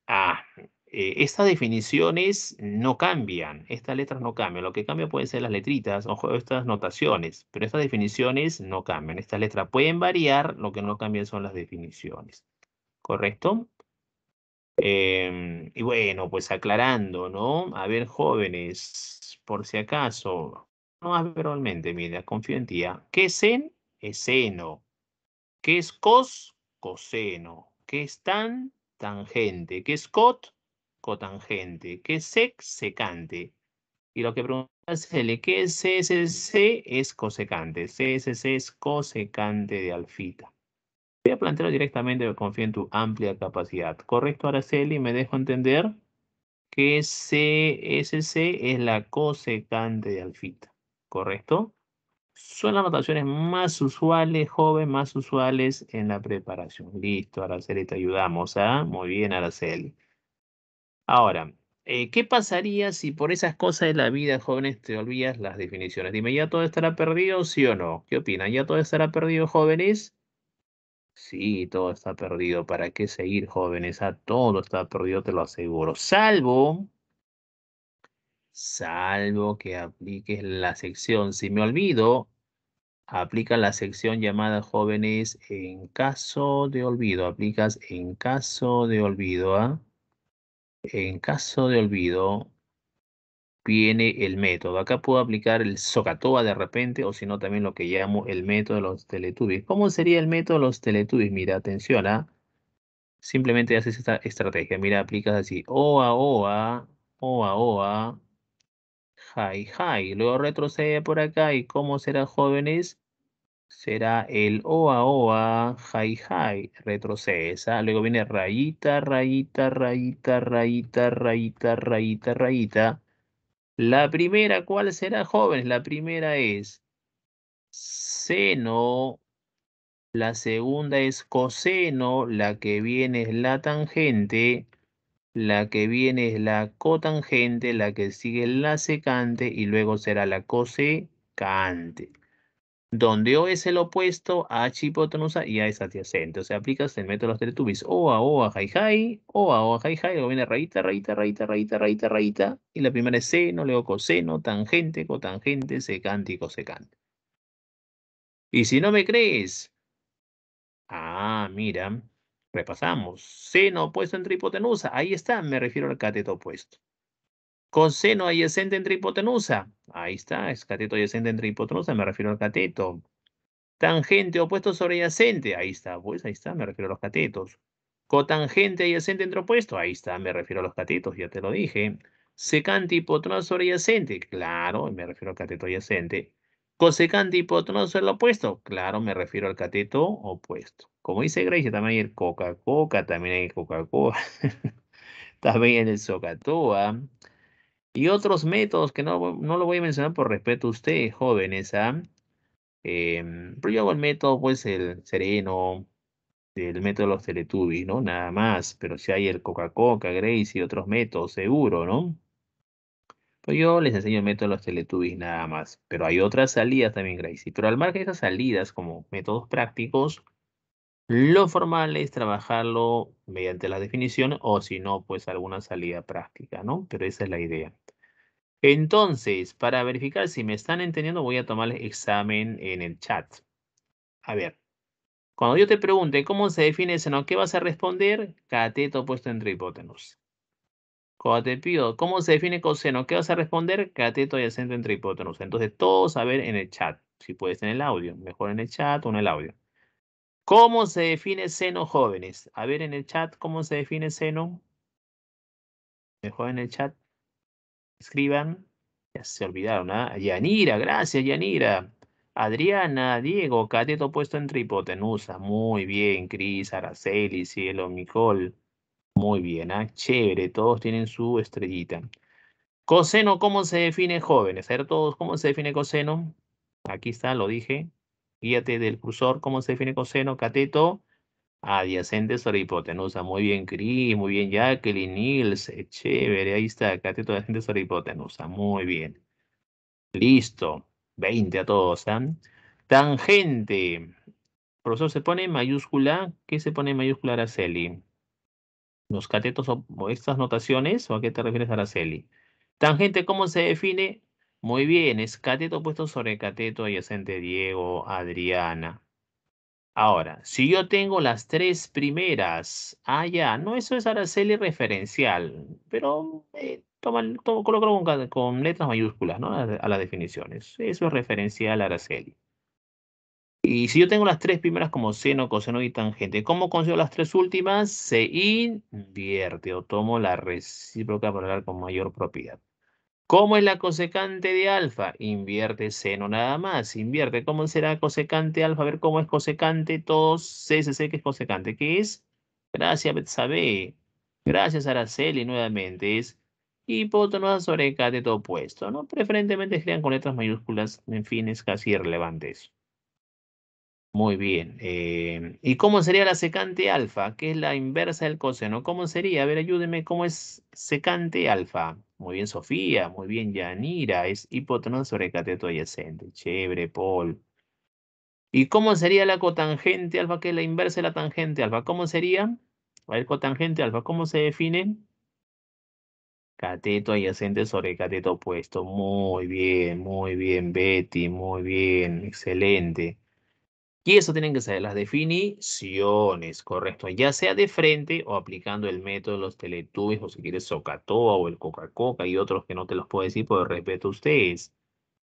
ah, eh, estas definiciones no cambian, estas letras no cambian. Lo que cambia pueden ser las letritas o estas notaciones, pero estas definiciones no cambian. Estas letras pueden variar, lo que no cambian son las definiciones. ¿Correcto? Em, y bueno, pues aclarando, ¿no? A ver, jóvenes, por si acaso, no más verbalmente, mira, confío en ti. ¿ah? ¿Qué es en? Es seno. ¿Qué es cos? Coseno. ¿Qué es tan? Tangente. ¿Qué es cot? cotangente, que es sec, secante. Y lo que pregunta es ¿qué es CSC? Es cosecante. CSC es cosecante de alfita. Voy a plantear directamente, confío en tu amplia capacidad. ¿Correcto, Araceli? ¿Me dejo entender? Que CSC es la cosecante de alfita. ¿Correcto? Son las notaciones más usuales, joven, más usuales en la preparación. Listo, Araceli, te ayudamos. a. ¿ah? Muy bien, Araceli. Ahora, eh, ¿qué pasaría si por esas cosas de la vida, jóvenes, te olvidas las definiciones? Dime, ¿ya todo estará perdido, sí o no? ¿Qué opinan? ¿Ya todo estará perdido, jóvenes? Sí, todo está perdido. ¿Para qué seguir, jóvenes? A ah, todo está perdido, te lo aseguro. Salvo, salvo que apliques la sección. Si me olvido, aplica la sección llamada jóvenes en caso de olvido. Aplicas en caso de olvido, ¿ah? En caso de olvido, viene el método. Acá puedo aplicar el socatoa de repente, o si no, también lo que llamo el método de los teletubbies. ¿Cómo sería el método de los teletubbies? Mira, atención, ¿ah? Simplemente haces esta estrategia. Mira, aplicas así. Oa, oa, oa, oa. Hi, hi. Luego retrocede por acá. ¿Y cómo será, jóvenes? será el oa oa, hi retrocesa, luego viene rayita, rayita, rayita, rayita, rayita, rayita, rayita. La primera, ¿cuál será, jóvenes? La primera es seno, la segunda es coseno, la que viene es la tangente, la que viene es la cotangente, la que sigue es la secante y luego será la cosecante donde O es el opuesto a hipotenusa y A es adyacente. O sea, aplicas el método de los teletubbies. O a O a jai jai, O a O a jai jai, luego viene rayita, rayita, rayita, rayita, rayita, rayita. Y la primera es seno, luego coseno, tangente, cotangente, secante y cosecante. Y si no me crees, ah, mira, repasamos. Seno opuesto entre hipotenusa, ahí está, me refiero al cateto opuesto. Coseno adyacente entre hipotenusa. Ahí está, es cateto adyacente entre hipotenusa, me refiero al cateto. Tangente opuesto adyacente, Ahí está, pues ahí está, me refiero a los catetos. Cotangente adyacente entre opuesto. Ahí está, me refiero a los catetos, ya te lo dije. Secante hipotenusa adyacente, Claro, me refiero al cateto adyacente. Cosecante hipotenusa el opuesto. Claro, me refiero al cateto opuesto. Como dice Grecia, también hay el Coca-Coca, también hay Coca-Cola. también hay el Socatoa. Y otros métodos que no, no lo voy a mencionar por respeto a ustedes, jóvenes, ¿ah? em, pero yo hago el método, pues, el sereno, el método de los Teletubbies, ¿no? Nada más. Pero si hay el coca coca Grace y otros métodos, seguro, ¿no? Pues yo les enseño el método de los Teletubbies nada más. Pero hay otras salidas también, Gracie. Pero al margen de esas salidas como métodos prácticos, lo formal es trabajarlo mediante la definición o si no, pues alguna salida práctica, ¿no? Pero esa es la idea. Entonces, para verificar si me están entendiendo, voy a tomar el examen en el chat. A ver, cuando yo te pregunte cómo se define seno, ¿qué vas a responder? Cateto puesto entre hipotenusa. Cuando te pido cómo se define coseno, ¿qué vas a responder? Cateto adyacente entre hipotenusa. Entonces, todo saber en el chat. Si puedes en el audio, mejor en el chat o en el audio. ¿Cómo se define seno jóvenes? A ver en el chat, ¿cómo se define seno? Mejor en el chat. Escriban. Ya se olvidaron, ¿ah? Yanira, gracias, Yanira. Adriana, Diego, cateto puesto en hipotenusa. Muy bien, Cris, Araceli, Cielo, Micol. Muy bien, ¿ah? Chévere, todos tienen su estrellita. Coseno, ¿cómo se define jóvenes? A ver todos, ¿cómo se define coseno? Aquí está, lo dije. Guíate del cursor cómo se define coseno, cateto, adyacente sobre hipotenusa. Muy bien, Cris, muy bien, Jacqueline, Nils, eh, chévere, ahí está, cateto adyacente sobre hipotenusa. Muy bien. Listo, 20 a todos. ¿ah? Tangente. Profesor, ¿se pone en mayúscula? ¿Qué se pone en mayúscula, Araceli? ¿Los catetos o, o estas notaciones? ¿O a qué te refieres, Araceli? Tangente, ¿cómo se define? Muy bien, es cateto puesto sobre cateto adyacente Diego, Adriana. Ahora, si yo tengo las tres primeras, allá, ah, no, eso es Araceli referencial, pero eh, toma, colócalo con, letras mayúsculas, ¿no? A, las definiciones. Eso es referencial Araceli. Y si yo tengo las tres primeras como seno, coseno y tangente, ¿cómo consigo las tres últimas? Se invierte o tomo la recíproca para hablar con mayor propiedad. ¿Cómo es la cosecante de alfa? Invierte seno nada más. Invierte. ¿Cómo será cosecante alfa? A ver cómo es cosecante. Todos CSC que es cosecante. ¿Qué es? Gracias, Betsabe. Gracias, Araceli, nuevamente. Es hipotenusa sobre cateto opuesto. ¿no? Preferentemente escriban con letras mayúsculas. En fin, es casi irrelevante eso. Muy bien. Eh, ¿Y cómo sería la secante alfa? Que es la inversa del coseno. ¿Cómo sería? A ver, ayúdeme. ¿Cómo es secante alfa? Muy bien, Sofía. Muy bien, Yanira. Es hipotenusa sobre cateto adyacente. Chévere, Paul. ¿Y cómo sería la cotangente alfa? Que es la inversa de la tangente alfa. ¿Cómo sería? A ver, cotangente alfa. ¿Cómo se define? Cateto adyacente sobre cateto opuesto. Muy bien, muy bien, Betty. Muy bien, excelente. Y eso tienen que ser las definiciones, correcto, ya sea de frente o aplicando el método de los teletubbies o si quieres Socatoa o el coca cola y otros que no te los puedo decir por respeto a ustedes.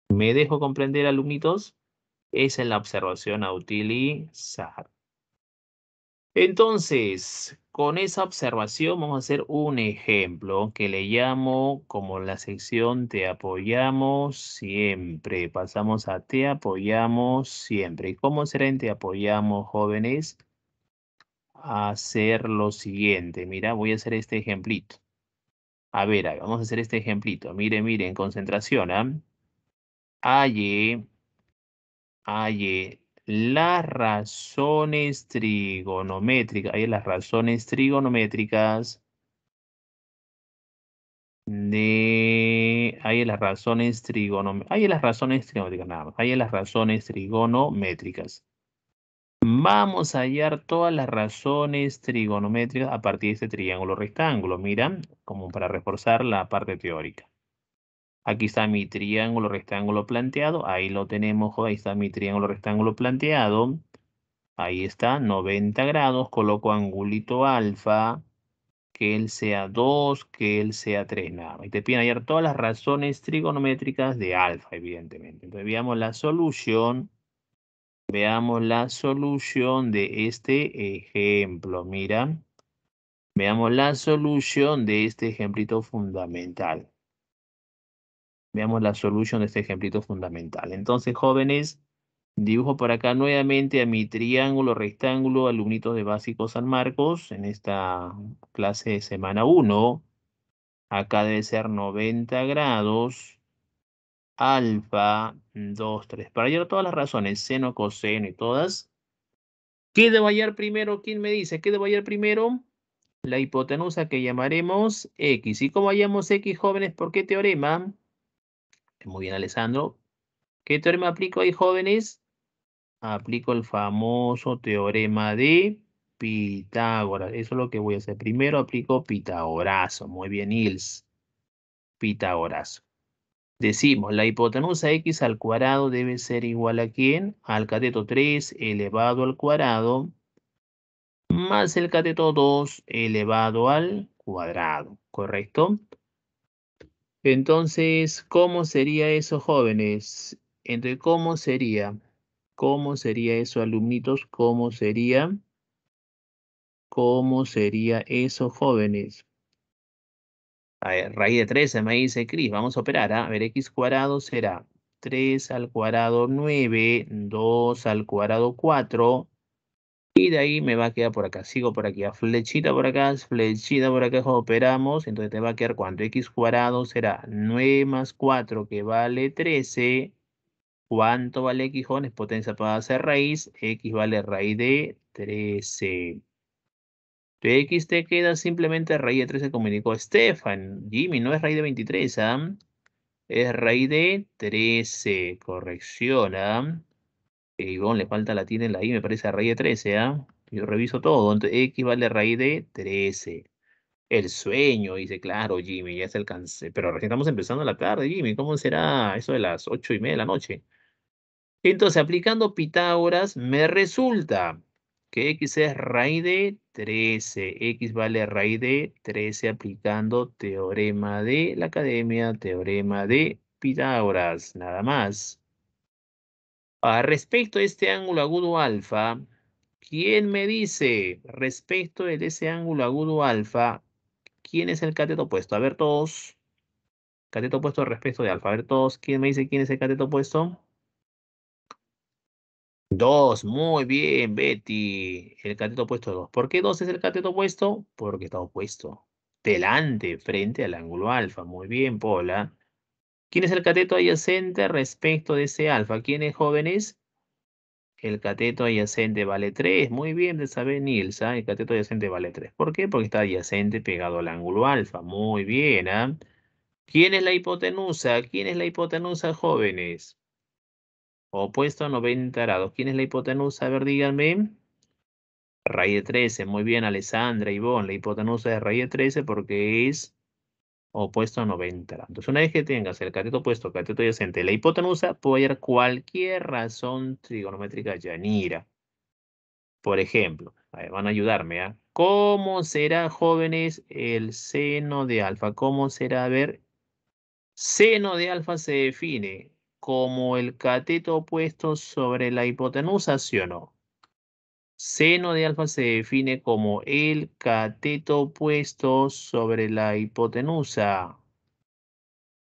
¿Me dejo comprender, alumnitos? Esa es la observación a utilizar. Entonces, con esa observación vamos a hacer un ejemplo que le llamo como la sección te apoyamos siempre. Pasamos a te apoyamos siempre. cómo serán? te apoyamos jóvenes? Hacer lo siguiente. Mira, voy a hacer este ejemplito. A ver, vamos a hacer este ejemplito. Miren, miren, concentración. ¿eh? ¿ah? Aye, las razones trigonométricas, ahí las razones trigonométricas de ahí las razones trigonométricas, ahí las razones trigonométricas nada las razones trigonométricas. Vamos a hallar todas las razones trigonométricas a partir de este triángulo rectángulo, mira, como para reforzar la parte teórica. Aquí está mi triángulo rectángulo planteado. Ahí lo tenemos. Ahí está mi triángulo rectángulo planteado. Ahí está, 90 grados. Coloco angulito alfa. Que él sea 2, que él sea 3, nada más. Y te piden ayer todas las razones trigonométricas de alfa, evidentemente. Entonces veamos la solución. Veamos la solución de este ejemplo. Mira. Veamos la solución de este ejemplito fundamental. Veamos la solución de este ejemplito fundamental. Entonces, jóvenes, dibujo por acá nuevamente a mi triángulo, rectángulo, alumnitos de básico San Marcos, en esta clase de semana 1. Acá debe ser 90 grados alfa, 2, 3. Para hallar todas las razones, seno, coseno y todas. ¿Qué debo hallar primero? ¿Quién me dice? ¿Qué debo hallar primero? La hipotenusa que llamaremos X. ¿Y cómo hallamos X, jóvenes? ¿Por qué teorema? Muy bien, Alessandro. ¿Qué teorema aplico ahí, jóvenes? Aplico el famoso teorema de Pitágoras. Eso es lo que voy a hacer. Primero aplico Pitágoras. Muy bien, Nils. Pitágoras. Decimos, la hipotenusa x al cuadrado debe ser igual a quién? Al cateto 3 elevado al cuadrado más el cateto 2 elevado al cuadrado, ¿correcto? Entonces, ¿cómo sería eso, jóvenes? Entre cómo sería, cómo sería eso, alumnitos, cómo sería, cómo sería eso, jóvenes. A ver, raíz de 13 me dice Cris, vamos a operar, ¿ah? a ver, x cuadrado será 3 al cuadrado 9, 2 al cuadrado 4, y de ahí me va a quedar por acá, sigo por aquí, flechita por acá, flechita por acá, operamos, entonces te va a quedar cuánto, x cuadrado será 9 más 4 que vale 13, ¿cuánto vale x Es Potencia para hacer raíz, x vale raíz de 13. De x te queda simplemente raíz de 13 como indicó Stefan, Jimmy, no es raíz de 23, ¿ah? Es raíz de 13, corrección, ¿ah? y le falta la tiene la i, me parece raíz de 13, ¿ah? Yo reviso todo, entonces x vale raíz de 13. El sueño, dice, claro, Jimmy, ya se alcance Pero recién estamos empezando la tarde, Jimmy, ¿cómo será eso de las ocho y media de la noche? Entonces, aplicando Pitágoras, me resulta que x es raíz de 13. X vale raíz de 13 aplicando teorema de la academia, teorema de Pitágoras, nada más respecto a este ángulo agudo alfa, ¿quién me dice respecto de ese ángulo agudo alfa, quién es el cateto opuesto? A ver todos. Cateto opuesto respecto de alfa. A ver todos, ¿quién me dice quién es el cateto opuesto? Dos, muy bien, Betty. El cateto opuesto dos. ¿Por qué dos es el cateto opuesto? Porque está opuesto. Delante, frente al ángulo alfa. Muy bien, Paula. ¿Quién es el cateto adyacente respecto de ese alfa? ¿Quién es, jóvenes? El cateto adyacente vale 3. Muy bien de saber Nils. ¿ah? El cateto adyacente vale 3. ¿Por qué? Porque está adyacente pegado al ángulo alfa. Muy bien. ¿ah? ¿Quién es la hipotenusa? ¿Quién es la hipotenusa, jóvenes? Opuesto a 90 grados. ¿Quién es la hipotenusa? A ver, díganme. Raíz de 13. Muy bien, Alessandra, Ivonne. La hipotenusa es raíz de 13 porque es opuesto a 90 Entonces, Una vez que tengas el cateto opuesto, cateto adyacente, la hipotenusa puede haber cualquier razón trigonométrica llanira. Por ejemplo, van a ayudarme, ¿ah? ¿Cómo será, jóvenes, el seno de alfa? ¿Cómo será? A ver, seno de alfa se define como el cateto opuesto sobre la hipotenusa, ¿sí o no? seno de alfa se define como el cateto opuesto sobre la hipotenusa.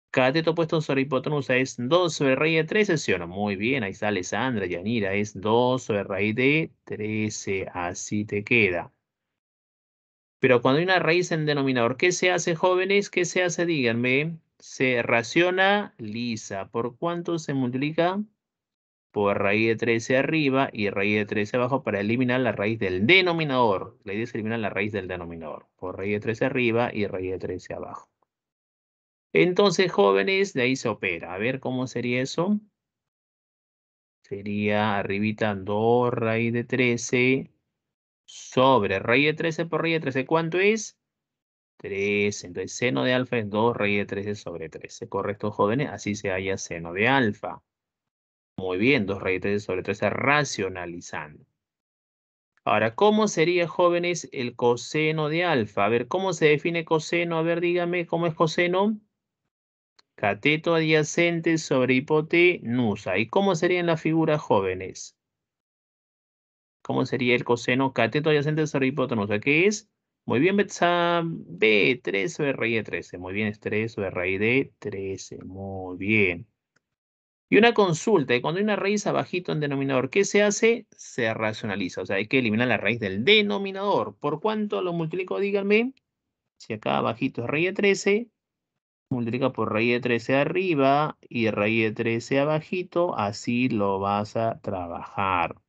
Cateto opuesto sobre hipotenusa es 2 sobre raíz de 13, ¿sí o no? Muy bien, ahí está Alessandra, Yanira, es 2 sobre raíz de 13, así te queda. Pero cuando hay una raíz en denominador, ¿qué se hace, jóvenes? ¿Qué se hace? Díganme. Se raciona lisa. ¿Por cuánto se multiplica? por raíz de 13 arriba y raíz de 13 abajo para eliminar la raíz del denominador. La idea es eliminar la raíz del denominador. Por raíz de 13 arriba y raíz de 13 abajo. Entonces, jóvenes, de ahí se opera. A ver, ¿cómo sería eso? Sería arribita 2 raíz de 13 sobre raíz de 13 por raíz de 13. ¿Cuánto es? 13. Entonces, seno de alfa es 2 raíz de 13 sobre 13. ¿Correcto, jóvenes? Así se halla seno de alfa. Muy bien, 2 raíz de 3 sobre 13, racionalizando. Ahora, ¿cómo sería, jóvenes, el coseno de alfa? A ver, ¿cómo se define coseno? A ver, dígame, ¿cómo es coseno? Cateto adyacente sobre hipotenusa. ¿Y cómo sería en la figura, jóvenes? ¿Cómo sería el coseno cateto adyacente sobre hipotenusa? ¿Qué es? Muy bien, Betsa, B3 sobre raíz de 13. Muy bien, es 3 sobre raíz de 13. Muy bien. Y una consulta, y cuando hay una raíz abajito en denominador, ¿qué se hace? Se racionaliza, o sea, hay que eliminar la raíz del denominador. ¿Por cuánto lo multiplico? Díganme. Si acá abajito es raíz de 13, multiplica por raíz de 13 arriba y raíz de 13 abajito, así lo vas a trabajar.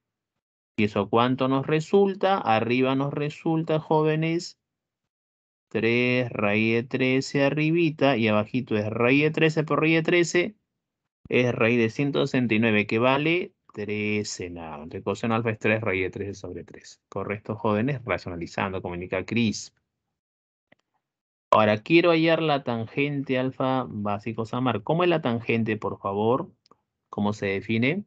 ¿Y eso cuánto nos resulta? Arriba nos resulta, jóvenes, 3 raíz de 13 arribita y abajito es raíz de 13 por raíz de 13, es raíz de 169, que vale 13 nada. Entre coseno alfa es 3 raíz de 3 sobre 3. Correcto, jóvenes, racionalizando, comunica Cris. Ahora, quiero hallar la tangente alfa básico Samar. ¿Cómo es la tangente, por favor? ¿Cómo se define?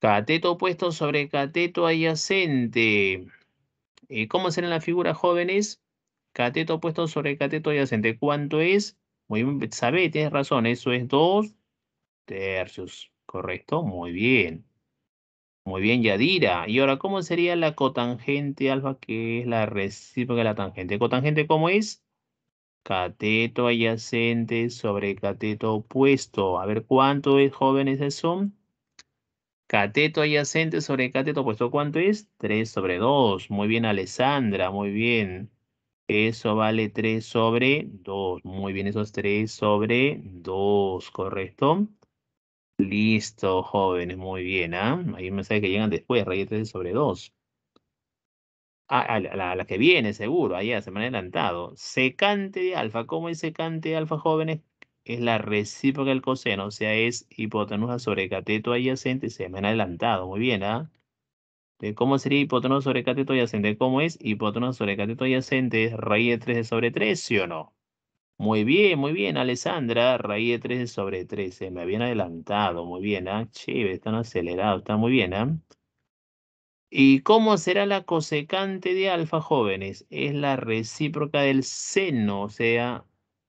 Cateto opuesto sobre cateto adyacente. Eh, ¿Cómo será en la figura, jóvenes? Cateto opuesto sobre cateto adyacente. ¿Cuánto es? Muy bien, sabe, tienes razón, eso es dos tercios, ¿correcto? Muy bien. Muy bien, Yadira. Y ahora, ¿cómo sería la cotangente alfa, que es la recíproca de la tangente? ¿Cotangente cómo es? Cateto adyacente sobre cateto opuesto. A ver, ¿cuánto es, jóvenes, Zoom? Cateto adyacente sobre cateto opuesto, ¿cuánto es? 3 sobre 2. Muy bien, Alessandra, muy bien. Eso vale 3 sobre 2. Muy bien, eso es 3 sobre 2, ¿correcto? Listo, jóvenes, muy bien, ¿ah? Ahí Hay un que llegan después, raíz 3 sobre 2. Ah, a, la, que viene, seguro, allá, se me han adelantado. Secante de alfa, ¿cómo es secante de alfa, jóvenes? Es la recíproca del coseno, o sea, es hipotenusa sobre cateto adyacente, se me han adelantado, muy bien, ¿ah? de cómo sería hipotenusa sobre cateto adyacente. ¿Cómo es hipotenusa sobre cateto adyacente? raíz de 3 sobre 3, ¿sí o no? Muy bien, muy bien, Alessandra. Raíz de 3 sobre 13. Me habían adelantado. Muy bien, ¿ah? Chévere, están acelerados. Está muy bien, ¿ah? ¿Y cómo será la cosecante de alfa, jóvenes? Es la recíproca del seno, o sea,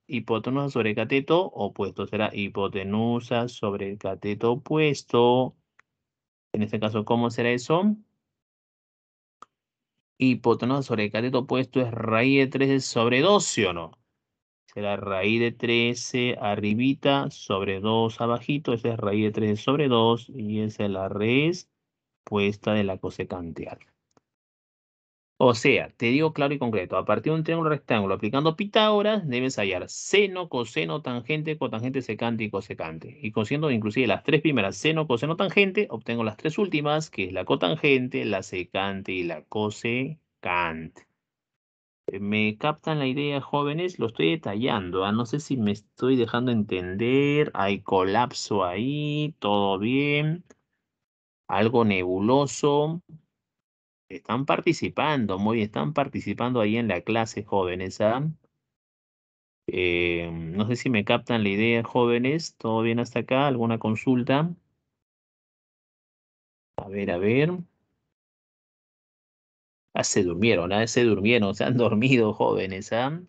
hipotenusa sobre cateto opuesto. Será hipotenusa sobre cateto opuesto. En este caso, ¿cómo será eso? hipotenusa sobre cateto opuesto es raíz de 13 sobre 2, ¿sí o no? Será raíz de 13 arribita sobre 2 abajito, esa es raíz de 13 sobre 2 y esa es la raíz puesta de la cosecante alta. O sea, te digo claro y concreto, a partir de un triángulo rectángulo aplicando Pitágoras, debes hallar seno, coseno, tangente, cotangente secante y cosecante. Y consiguiendo inclusive las tres primeras, seno, coseno, tangente, obtengo las tres últimas, que es la cotangente, la secante y la cosecante. ¿Me captan la idea, jóvenes? Lo estoy detallando. ¿ah? No sé si me estoy dejando entender. Hay colapso ahí, todo bien. Algo nebuloso. Están participando, muy están participando ahí en la clase jóvenes, ¿ah? eh, no sé si me captan la idea, jóvenes. ¿Todo bien hasta acá? ¿Alguna consulta? A ver, a ver. Ah, se durmieron, ¿ah? se durmieron, se han dormido jóvenes. ¿Alguna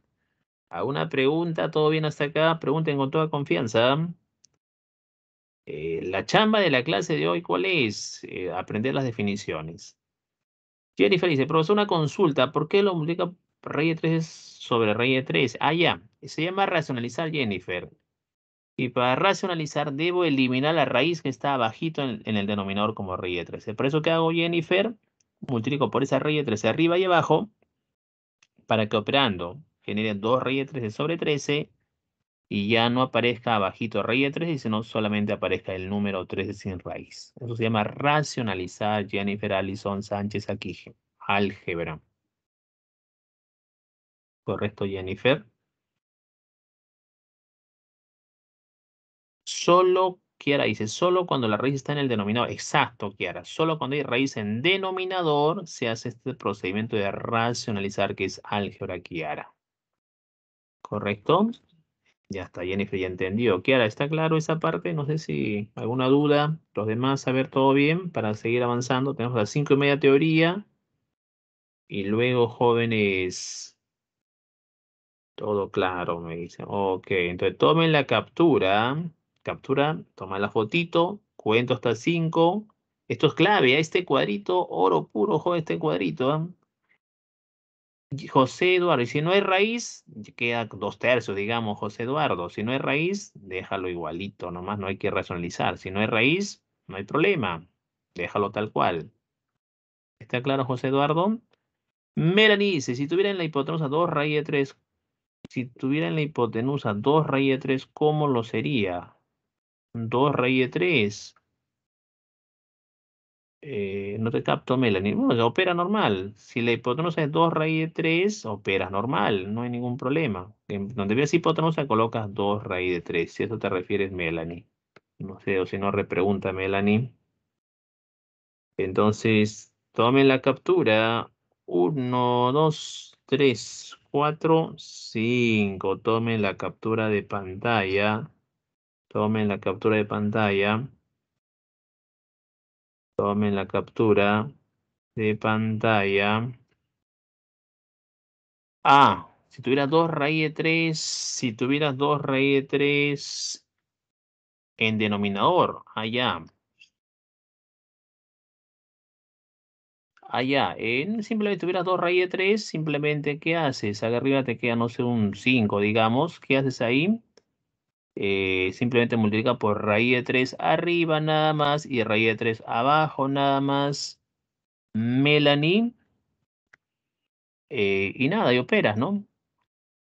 ¿ah? alguna pregunta, ¿todo bien hasta acá? Pregunten con toda confianza. Eh, la chamba de la clase de hoy, ¿cuál es? Eh, aprender las definiciones. Jennifer dice, profesor, una consulta, ¿por qué lo multiplica raíz de 3 sobre raíz de 3? Ah, ya, se llama racionalizar, Jennifer. Y para racionalizar debo eliminar la raíz que está abajito en, el denominador como raíz de 13. Por eso que hago, Jennifer, multiplico por esa raíz de 13 arriba y abajo, para que operando genere 2 reyes de 13 sobre 13, y ya no aparezca abajito raíz de 3, sino solamente aparezca el número 3 sin raíz. Eso se llama racionalizar Jennifer Allison Sánchez aquí, álgebra. Correcto, Jennifer. Solo, Kiara dice, solo cuando la raíz está en el denominador. Exacto, Kiara. Solo cuando hay raíz en denominador se hace este procedimiento de racionalizar que es álgebra, Kiara. ¿Correcto? Ya está, Jennifer ya entendió. Kiara, ¿está claro esa parte? No sé si alguna duda. Los demás, a ver, todo bien para seguir avanzando. Tenemos las cinco y media teoría. Y luego, jóvenes, todo claro, me dicen. Ok, entonces tomen la captura. Captura, toman la fotito, cuento hasta cinco. Esto es clave, a ¿eh? este cuadrito, oro puro, joven, este cuadrito. ¿eh? José Eduardo, y si no hay raíz, queda dos tercios, digamos, José Eduardo. Si no hay raíz, déjalo igualito, nomás no hay que racionalizar. Si no hay raíz, no hay problema, déjalo tal cual. ¿Está claro, José Eduardo? Melanie dice, si tuviera en la hipotenusa 2 raíz de si tuviera en la hipotenusa dos raíz de ¿cómo lo sería? 2 raíz de 3 eh, no te capto, Melanie. Bueno, opera normal. Si la hipotenusa es 2 raíz de 3, operas normal, no hay ningún problema. En donde veas hipotenusa, colocas 2 raíz de 3. Si eso te refieres, Melanie. No sé, o si no, repregunta, Melanie. Entonces, tomen la captura. 1, 2, 3, 4, 5. Tomen la captura de pantalla. Tomen la captura de pantalla. Tomen la captura de pantalla. Ah, si tuvieras 2 raíz de 3, si tuvieras 2 raíz de 3 en denominador, allá. Allá, en simplemente tuvieras 2 raíz de 3, simplemente ¿qué haces? Acá arriba te queda, no sé, un 5, digamos. ¿Qué haces ahí? Eh, simplemente multiplica por raíz de 3 arriba nada más y raíz de 3 abajo nada más. Melanie. Eh, y nada, y operas, ¿no?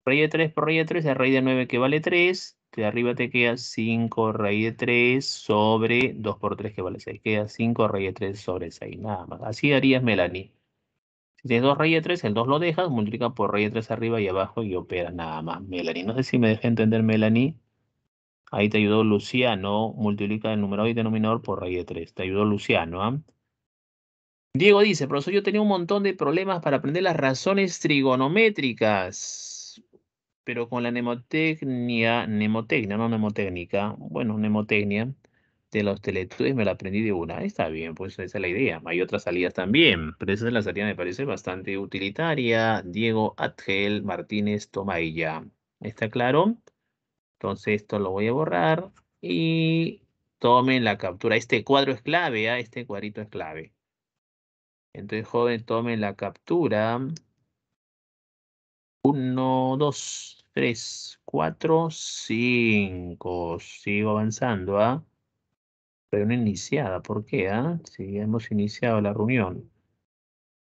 Raíz de 3 por raíz de 3 es raíz de 9 que vale 3. De arriba te queda 5 raíz de 3 sobre 2 por 3 que vale 6. Queda 5 raíz de 3 sobre 6, nada más. Así harías Melanie. Si tienes 2 raíz de 3, el 2 lo dejas, multiplica por raíz de 3 arriba y abajo y opera. nada más. Melanie, no sé si me deja entender, Melanie. Ahí te ayudó Luciano. Multiplica el numerador y denominador por raíz de 3. Te ayudó Luciano. ¿ah? Diego dice, profesor, yo tenía un montón de problemas para aprender las razones trigonométricas. Pero con la mnemotecnia, mnemotecnia, no mnemotécnica, bueno, mnemotecnia de los teletubbies me la aprendí de una. Está bien, pues esa es la idea. Hay otras salidas también, pero esa es la salida me parece bastante utilitaria. Diego Atgel Martínez Tomailla. ¿Está claro? Entonces esto lo voy a borrar y tomen la captura. Este cuadro es clave, ah, este cuadrito es clave. Entonces, joven, tomen la captura. Uno, dos, tres, cuatro, cinco. Sigo avanzando, ¿ah? iniciada, ¿por qué? ¿Ah? Si hemos iniciado la reunión.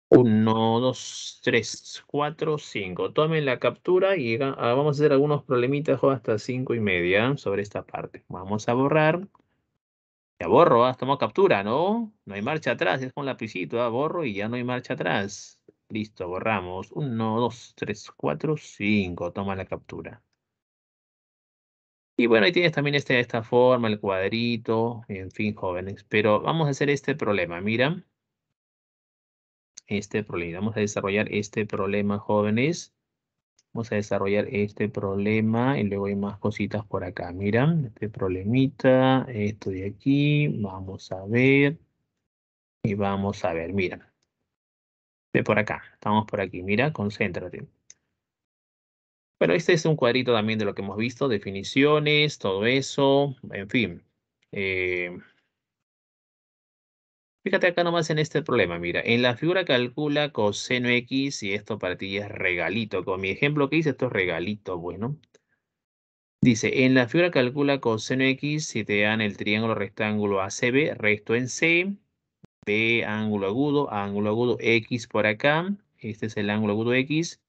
1, 2, 3, 4, 5. Tomen la captura y ah, vamos a hacer algunos problemitas hasta 5 y media sobre esta parte. Vamos a borrar. Ya borro, has ah, tomado captura, ¿no? No hay marcha atrás, es con lapicito, ah, borro y ya no hay marcha atrás. Listo, borramos. 1, 2, 3, 4, 5. Toma la captura. Y bueno, ahí tienes también este, esta forma, el cuadrito, en fin, jóvenes. Pero vamos a hacer este problema, mira este problema. Vamos a desarrollar este problema, jóvenes. Vamos a desarrollar este problema y luego hay más cositas por acá. Mira, este problemita, esto de aquí, vamos a ver. Y vamos a ver, mira. De por acá, estamos por aquí, mira, concéntrate. Bueno, este es un cuadrito también de lo que hemos visto, definiciones, todo eso, en fin. Eh, Fíjate acá nomás en este problema, mira, en la figura calcula coseno x y esto para ti es regalito. Con mi ejemplo que hice, esto es regalito, bueno. Dice, en la figura calcula coseno x si te dan el triángulo rectángulo ACB, resto en C, B ángulo agudo, ángulo agudo X por acá, este es el ángulo agudo X,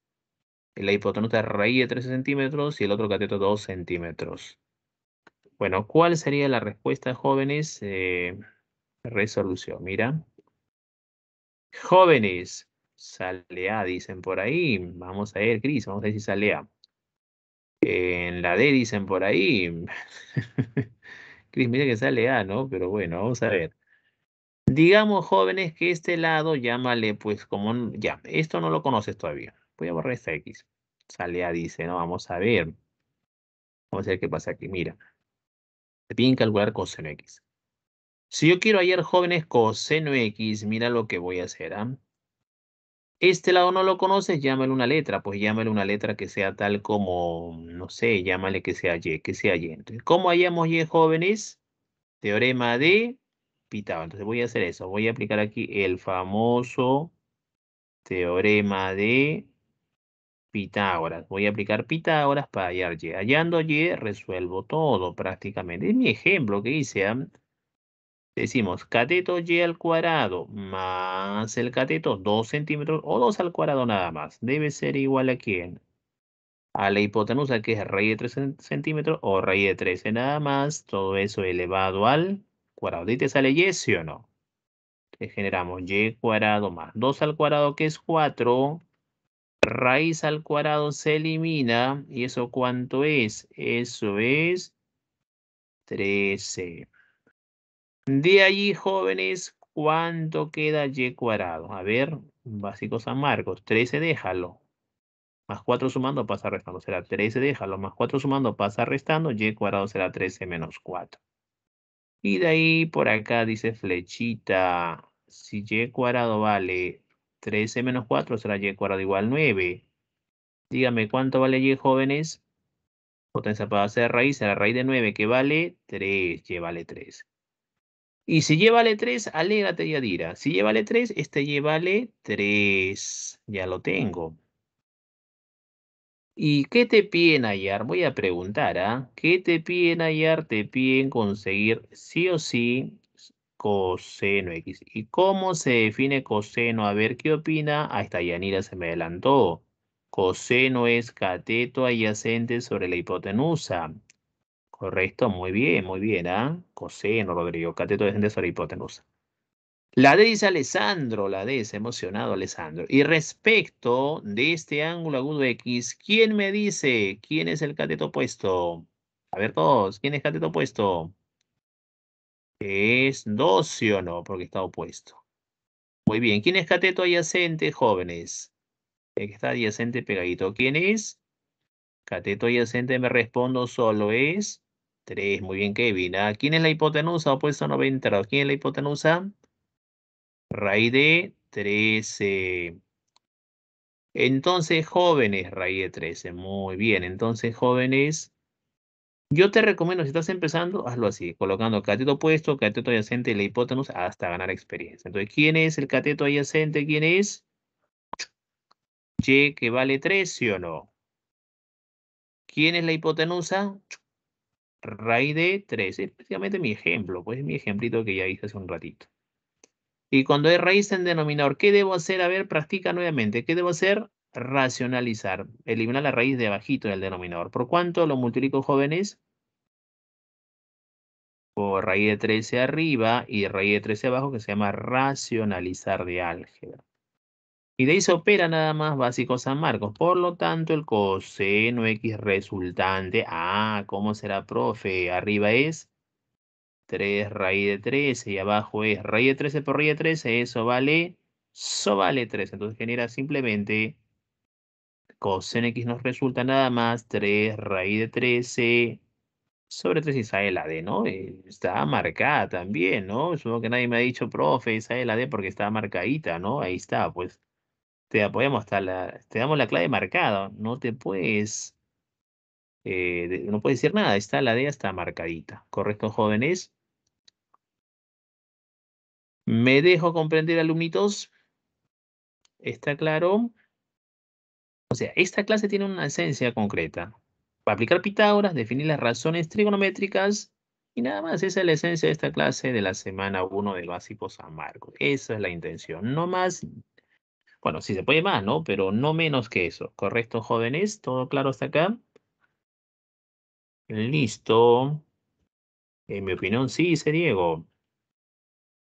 la hipotenusa raíz de 13 centímetros y el otro cateto 2 centímetros. Bueno, ¿cuál sería la respuesta, jóvenes? Eh, resolución. Mira. Jóvenes, Sale A, dicen por ahí. Vamos a ver, Cris, vamos a ver si A En la D dicen por ahí. Cris, mira que sale A, ¿no? Pero bueno, vamos a ver. Digamos, jóvenes, que este lado, llámale, pues, como, ya, esto no lo conoces todavía. Voy a borrar esta X. Sale A, dice, no, vamos a ver. Vamos a ver qué pasa aquí, mira. Se piden calcular coseno X. Si yo quiero hallar jóvenes coseno X, mira lo que voy a hacer. ¿ah? Este lado no lo conoces, llámale una letra. Pues llámale una letra que sea tal como, no sé, llámale que sea Y, que sea Y. Entonces, ¿cómo hallamos Y jóvenes? Teorema de Pitágoras. Entonces voy a hacer eso. Voy a aplicar aquí el famoso teorema de Pitágoras. Voy a aplicar Pitágoras para hallar Y. Hallando Y resuelvo todo prácticamente. Es mi ejemplo que hice. ¿ah? Decimos cateto y al cuadrado más el cateto 2 centímetros o 2 al cuadrado nada más. Debe ser igual a quién? A la hipotenusa que es raíz de 3 centímetros o raíz de 13 nada más. Todo eso elevado al cuadrado. ¿Y te sale y sí o no? Te generamos y cuadrado más 2 al cuadrado que es 4. Raíz al cuadrado se elimina. ¿Y eso cuánto es? Eso es 13. De allí, jóvenes, ¿cuánto queda y cuadrado? A ver, básicos amargos. Marcos, 13 déjalo. Más 4 sumando pasa restando, será 13 déjalo. Más 4 sumando pasa restando, y cuadrado será 13 menos 4. Y de ahí por acá dice flechita. Si y cuadrado vale 13 menos 4 será y cuadrado igual 9. Dígame, ¿cuánto vale y, jóvenes? Potencia para hacer raíz será raíz de 9 que vale 3, y vale 3. Y si llévale 3, alégrate y adira. Si llévale 3, este llévale 3. Ya lo tengo. ¿Y qué te piden hallar? Voy a preguntar, ¿ah? ¿Qué te piden hallar? Te piden conseguir sí o sí coseno X. ¿Y cómo se define coseno? A ver, ¿qué opina? Ah, esta Yanira se me adelantó. Coseno es cateto adyacente sobre la hipotenusa. Correcto, muy bien, muy bien, ¿ah? Coseno, Rodrigo, cateto adyacente sobre hipotenusa. La D dice Alessandro, la D es emocionado Alessandro. Y respecto de este ángulo agudo X, ¿quién me dice quién es el cateto opuesto? A ver todos, ¿quién es cateto opuesto? Es o no, porque está opuesto. Muy bien, ¿quién es cateto adyacente, jóvenes? El que está adyacente pegadito. ¿Quién es? Cateto adyacente, me respondo, solo es 3, muy bien Kevin. Ah, ¿Quién es la hipotenusa? Opuesto a 90 grados. ¿Quién es la hipotenusa? Raíz de 13. Entonces, jóvenes, raíz de 13. Muy bien. Entonces, jóvenes, yo te recomiendo, si estás empezando, hazlo así, colocando cateto opuesto, cateto adyacente y la hipotenusa hasta ganar experiencia. Entonces, ¿quién es el cateto adyacente? ¿Quién es? Y que vale 3, ¿sí o no? ¿Quién es la hipotenusa? raíz de 3. Es prácticamente mi ejemplo, pues es mi ejemplito que ya hice hace un ratito. Y cuando hay raíz en denominador, ¿qué debo hacer? A ver, practica nuevamente. ¿Qué debo hacer? Racionalizar. Eliminar la raíz de abajito del denominador. ¿Por cuánto lo multiplico, jóvenes? Por raíz de 13 arriba y raíz de 13 abajo, que se llama racionalizar de álgebra. Y de ahí se opera nada más básico San Marcos. Por lo tanto, el coseno X resultante. Ah, ¿cómo será, profe? Arriba es 3 raíz de 13 y abajo es raíz de 13 por raíz de 13. Eso vale, eso vale 3. Entonces genera simplemente coseno X nos resulta nada más 3 raíz de 13 sobre 3 y sale la D, ¿no? Eh, está marcada también, ¿no? Supongo que nadie me ha dicho, profe, esa la D porque está marcadita, ¿no? Ahí está, pues te apoyamos hasta la, te damos la clave marcada, no te puedes, eh, no puedes decir nada, está la D está marcadita, ¿correcto, jóvenes? ¿Me dejo comprender, alumnitos? ¿Está claro? O sea, esta clase tiene una esencia concreta. Para aplicar Pitágoras, definir las razones trigonométricas y nada más. Esa es la esencia de esta clase de la semana 1 del básico San Marcos. Esa es la intención. No más bueno, sí se puede más, ¿no? Pero no menos que eso. ¿Correcto, jóvenes? ¿Todo claro hasta acá? Listo. En mi opinión, sí, dice Diego.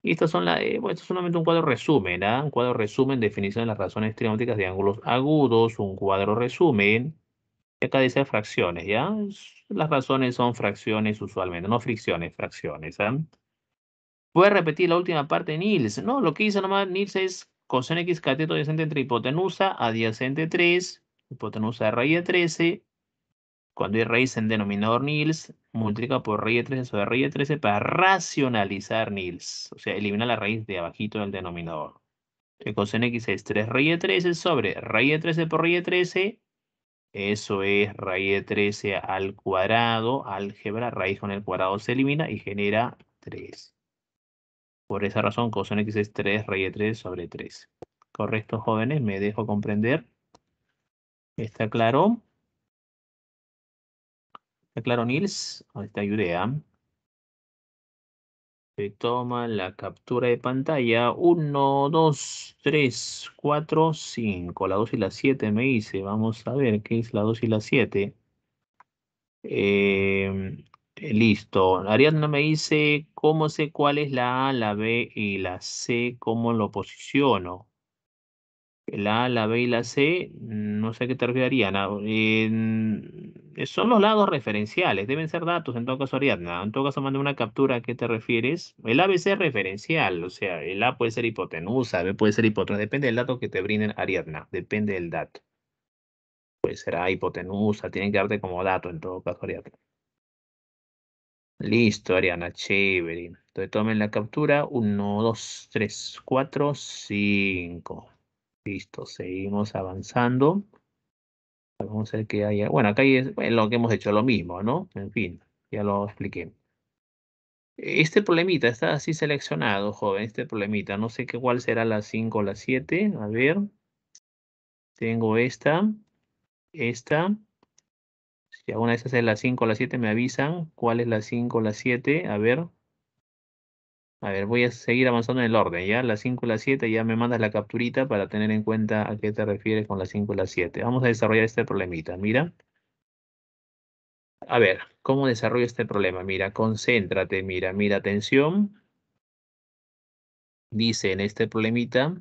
Y son eh, esto es solamente un cuadro resumen, ¿ah? Un cuadro resumen, definición de las razones trigonométricas de ángulos agudos, un cuadro resumen. acá dice fracciones, ¿ya? Las razones son fracciones usualmente, no fricciones, fracciones, ¿ah? Voy a repetir la última parte nils No, lo que hizo nomás Nils es coseno x cateto adyacente entre hipotenusa, adyacente 3, hipotenusa de raíz de 13. Cuando hay raíz en denominador Nils, multiplica por raíz de 13 sobre raíz de 13 para racionalizar Nils. O sea, elimina la raíz de abajito del denominador. El coseno x es 3 raíz de 13 sobre raíz de 13 por raíz de 13. Eso es raíz de 13 al cuadrado, álgebra, raíz con el cuadrado se elimina y genera 3. Por esa razón, coseno x es 3 rey de 3 sobre 3. ¿Correcto, jóvenes? ¿Me dejo comprender? ¿Está claro? ¿Está claro, Nils? Ahí está Yurea. Se toma la captura de pantalla. 1, 2, 3, 4, 5. La 2 y la 7 me hice. Vamos a ver qué es la 2 y la 7. Eh, eh, listo. Ariadna me dice, ¿cómo sé cuál es la A, la B y la C? ¿Cómo lo posiciono? La A, la B y la C, no sé qué te refieres, Ariadna son los lados referenciales, deben ser datos, en todo caso, Ariadna. En todo caso, mandé una captura a qué te refieres. El ABC es referencial, o sea, el A puede ser hipotenusa, B puede ser hipotenusa, depende del dato que te brinden, Ariadna, depende del dato. Puede ser A, hipotenusa, tienen que darte como dato, en todo caso, Ariadna. Listo, Ariana, chévere. Entonces tomen la captura. Uno, dos, tres, cuatro, cinco. Listo, seguimos avanzando. Vamos a ver qué hay. Bueno, acá es lo que hemos hecho, lo mismo, ¿no? En fin, ya lo expliqué. Este problemita está así seleccionado, joven, este problemita. No sé qué, cuál será la cinco o la 7. A ver. Tengo esta, esta, si alguna vez esas es la 5 o la 7, me avisan cuál es la 5 o la 7. A ver. A ver, voy a seguir avanzando en el orden, ¿ya? La 5 o la 7, ya me mandas la capturita para tener en cuenta a qué te refieres con la 5 o la 7. Vamos a desarrollar este problemita, mira. A ver, ¿cómo desarrollo este problema? Mira, concéntrate, mira, mira, atención. Dice en este problemita,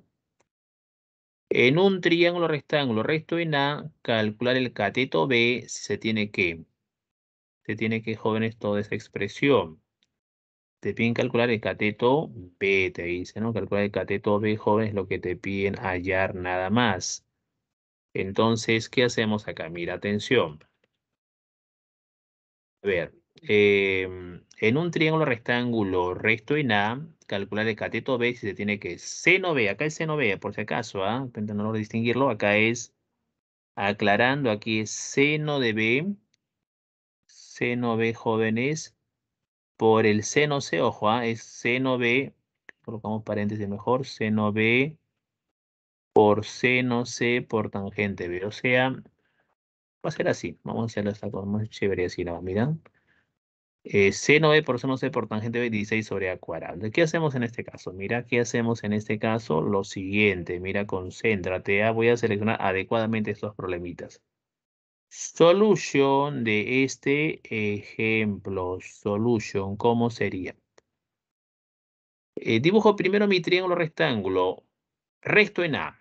en un triángulo rectángulo recto en A, calcular el cateto B se tiene que. Se tiene que, jóvenes, toda esa expresión. Te piden calcular el cateto B, te dice, ¿no? Calcular el cateto B, jóvenes, lo que te piden hallar nada más. Entonces, ¿qué hacemos acá? Mira, atención. A ver, Em, en un triángulo rectángulo recto y A, calcular el cateto B si se tiene que seno B, acá es seno B, por si acaso, ¿ah? ¿eh? distinguirlo, acá es aclarando, aquí es seno de B, seno B jóvenes, por el seno C, ojo, ¿ah? es seno B, colocamos paréntesis mejor, seno B por seno C por tangente B, o sea, va a ser así, vamos a hacerlo hasta más chévere así, ¿no? mira. Eh, C seno B por seno C por tangente B16 sobre A cuadrado. ¿Qué hacemos en este caso? Mira, ¿qué hacemos en este caso? Lo siguiente, mira, concéntrate. Ah, voy a seleccionar adecuadamente estos problemitas. Solución de este ejemplo. Solución, ¿cómo sería? Eh, dibujo primero mi triángulo rectángulo. Resto en A.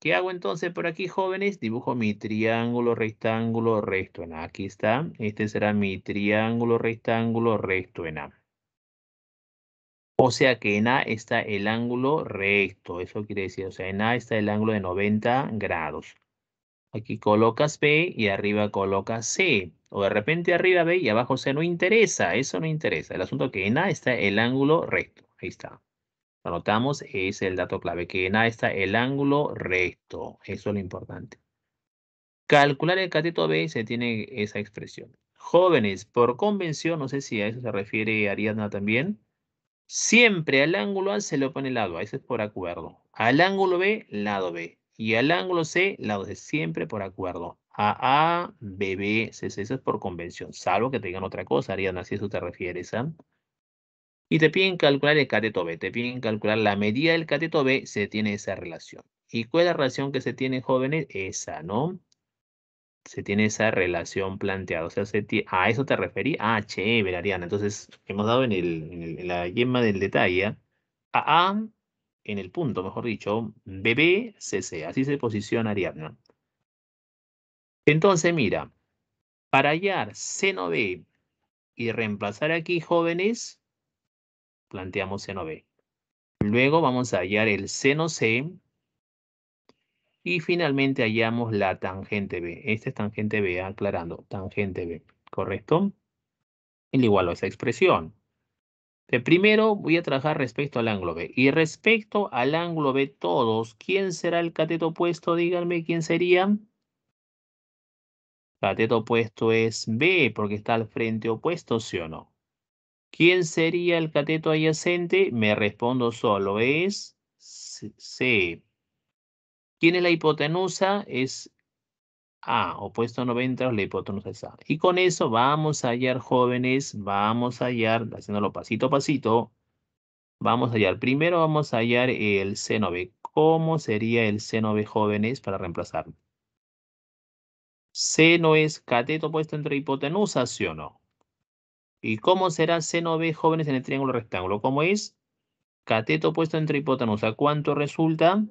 ¿Qué hago entonces por aquí, jóvenes? Dibujo mi triángulo, rectángulo, recto en A. Aquí está. Este será mi triángulo, rectángulo, recto en A. O sea que en A está el ángulo recto. Eso quiere decir, o sea, en A está el ángulo de 90 grados. Aquí colocas B y arriba colocas C. O de repente arriba B y abajo C no interesa. Eso no interesa. El asunto es que en A está el ángulo recto. Ahí está anotamos, es el dato clave, que A está el ángulo recto. Eso es lo importante. Calcular el cateto B se tiene esa expresión. Jóvenes, por convención, no sé si a eso se refiere Ariadna también, siempre al ángulo A se le pone lado A, eso es por acuerdo. Al ángulo B, lado B. Y al ángulo C, lado C, siempre por acuerdo. A, A, B, b C, eso es por convención, salvo que tengan otra cosa, Ariadna, si eso te refieres. Sam. ¿ah? y te piden calcular el cateto B, te piden calcular la medida del cateto B, se tiene esa relación. ¿Y cuál es la relación que se tiene, jóvenes? Esa, ¿no? Se tiene esa relación planteada. O sea, a eso te referí. Ah, chévere, Ariana. Entonces, hemos dado en, el, la yema del detalle. ¿ah? A A, en el punto, mejor dicho, C, CC. Así se posiciona Ariadna. Entonces, mira, para hallar seno B y reemplazar aquí, jóvenes, planteamos seno B. Luego vamos a hallar el seno C y finalmente hallamos la tangente B. Esta es tangente B, aclarando, tangente B, ¿correcto? El igual a esa expresión. Eh, primero voy a trabajar respecto al ángulo B. Y respecto al ángulo B todos, ¿quién será el cateto opuesto? Díganme, ¿quién sería? Cateto opuesto es B, porque está al frente opuesto, ¿sí o no? ¿Quién sería el cateto adyacente? Me respondo solo, es C. ¿Quién es la hipotenusa? Es A, opuesto a 90, la hipotenusa es A. Y con eso vamos a hallar, jóvenes, vamos a hallar, haciéndolo pasito a pasito, vamos a hallar, primero vamos a hallar el seno B. ¿Cómo sería el seno B, jóvenes, para reemplazarlo? no es cateto opuesto entre hipotenusa, ¿sí o no? ¿Y cómo será seno B jóvenes en el triángulo rectángulo? ¿Cómo es? Cateto puesto entre ¿A ¿Cuánto resulta?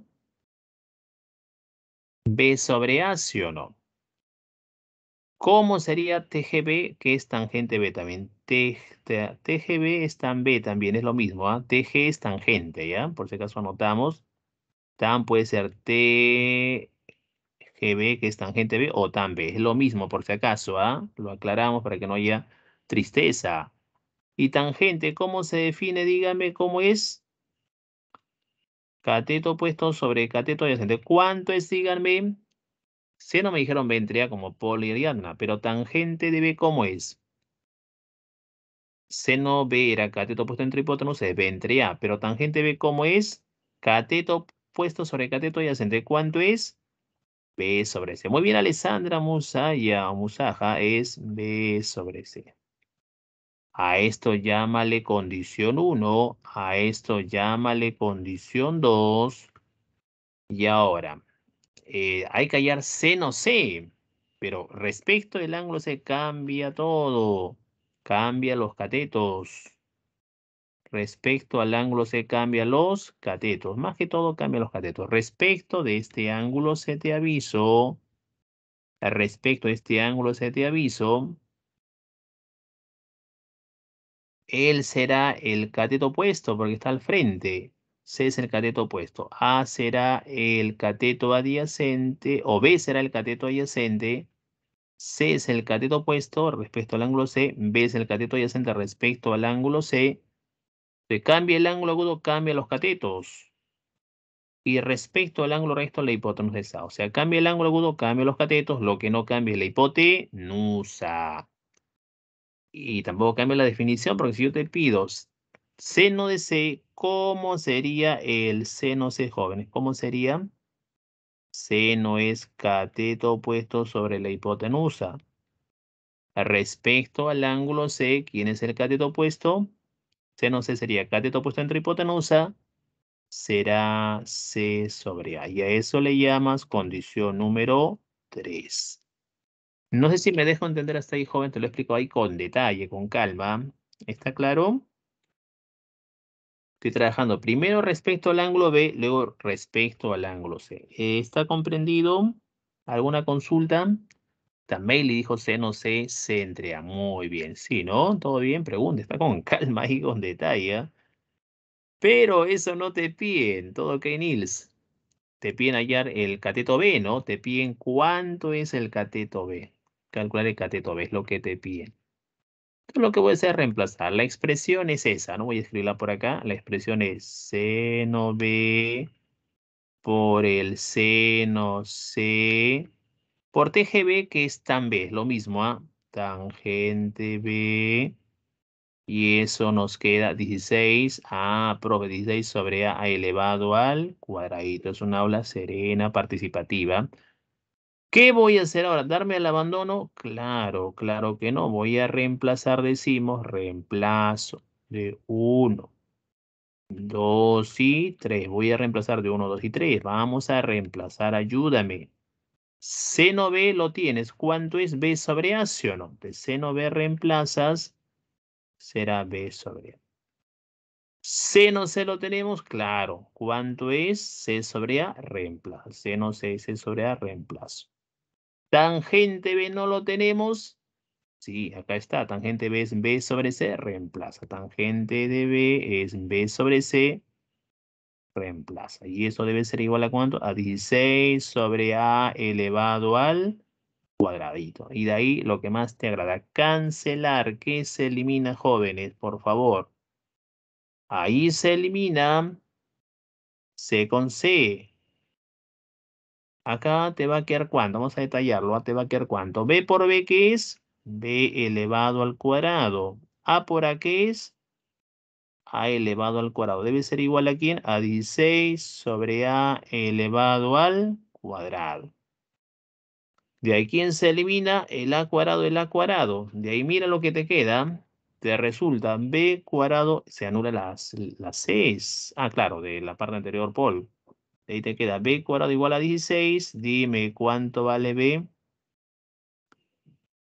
B sobre A, ¿sí o no? ¿Cómo sería TGB, que es tangente B también? T, TGB es tan B también, es lo mismo. ah TG es tangente, ¿ya? Por si acaso anotamos. Tan puede ser T, que es tangente B, o tan B. Es lo mismo, por si acaso, ¿ah? Lo aclaramos para que no haya tristeza. Y tangente, ¿cómo se define? Dígame cómo es. Cateto opuesto sobre cateto adyacente. ¿Cuánto es? Díganme. Seno me dijeron A como poliariana pero tangente de B, ¿cómo es? Seno B era cateto opuesto entre hipotenusa, es A. pero tangente B, ¿cómo es? Cateto opuesto sobre cateto adyacente. ¿Cuánto es? B sobre C. Muy bien, Alessandra Musaja es B sobre C. A esto llámale condición 1, a esto llámale condición 2. Y ahora, eh, hay que hallar seno C, pero respecto del ángulo se cambia todo. Cambia los catetos. Respecto al ángulo se cambia los catetos. Más que todo cambia los catetos. Respecto de este ángulo se te aviso. Respecto a este ángulo se te aviso él será el cateto opuesto porque está al frente. C es el cateto opuesto. A será el cateto adyacente o B será el cateto adyacente. C es el cateto opuesto respecto al ángulo C. B es el cateto adyacente respecto al ángulo C. Se cambia el ángulo agudo, cambia los catetos. Y respecto al ángulo recto, la hipotenusa A. O sea, cambia el ángulo agudo, cambia los catetos. Lo que no cambia es la hipotenusa. Y tampoco cambia la definición, porque si yo te pido seno de C, ¿cómo sería el seno C, jóvenes? ¿Cómo sería? Seno es cateto opuesto sobre la hipotenusa. Respecto al ángulo C, ¿quién es el cateto opuesto? Seno C sería cateto opuesto entre hipotenusa, será C sobre A. Y a eso le llamas condición número 3. No sé si me dejo entender hasta ahí, joven, te lo explico ahí con detalle, con calma. ¿Está claro? Estoy trabajando primero respecto al ángulo B, luego respecto al ángulo C. ¿Está comprendido? ¿Alguna consulta? También le dijo sé, C, centrea. Muy bien. Sí, ¿no? ¿Todo bien? Pregunta. Está con calma y con detalle. ¿ah? Pero eso no te piden. Todo ok, Nils. Te piden hallar el cateto B, ¿no? Te piden cuánto es el cateto B calcular el cateto ves es lo que te piden. Entonces, lo que voy a hacer es reemplazar. La expresión es esa, no voy a escribirla por acá. La expresión es seno B por el seno C por TGB, que es tan B, es lo mismo, a ¿ah? tangente B. Y eso nos queda 16 a, ah, profe, 16 sobre a elevado al cuadradito. Es una aula serena, participativa. ¿Qué voy a hacer ahora? ¿Darme al abandono? Claro, claro que no. Voy a reemplazar, decimos, reemplazo de 1, 2 y 3. Voy a reemplazar de 1, 2 y 3. Vamos a reemplazar, ayúdame. Seno B lo tienes. ¿Cuánto es B sobre A? ¿Sí o no? De seno B reemplazas, será B sobre A. no C lo tenemos, claro. ¿Cuánto es C sobre A? Reemplazo. Seno C, C sobre A, reemplazo. Tangente B no lo tenemos. Sí, acá está. Tangente B es B sobre C, reemplaza. Tangente de B es B sobre C, reemplaza. Y eso debe ser igual a cuánto? A 16 sobre A elevado al cuadradito. Y de ahí lo que más te agrada. Cancelar. ¿Qué se elimina, jóvenes? Por favor. Ahí se elimina C con C. Acá te va a quedar cuánto, vamos a detallarlo, A ah, te va a quedar cuánto. B por B, ¿qué es? B elevado al cuadrado. A por A, ¿qué es? A elevado al cuadrado. Debe ser igual a quién? A 16 sobre A elevado al cuadrado. De ahí, ¿quién se elimina? El A cuadrado, el A cuadrado. De ahí, mira lo que te queda. Te resulta B cuadrado, se anula las, las 6. Ah, claro, de la parte anterior, Paul ahí te queda b cuadrado igual a 16. Dime cuánto vale b.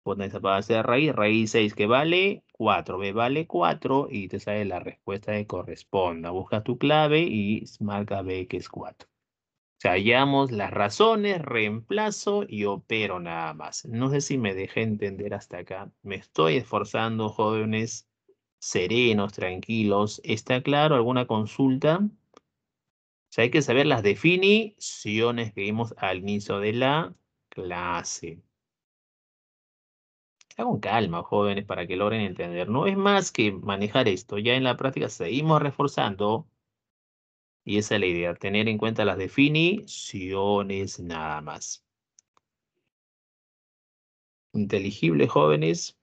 Pon esa base hacer raíz. Raíz 6 que vale 4. b vale 4 y te sale la respuesta que corresponda. Busca tu clave y marca b que es 4. O sea, hallamos las razones, reemplazo y opero nada más. No sé si me dejé entender hasta acá. Me estoy esforzando, jóvenes, serenos, tranquilos. ¿Está claro? ¿Alguna consulta? sea, hay que saber las definiciones que vimos al inicio de la clase. Hagan calma, jóvenes, para que logren entender. No es más que manejar esto. Ya en la práctica seguimos reforzando. Y esa es la idea, tener en cuenta las definiciones nada más. Inteligible, jóvenes.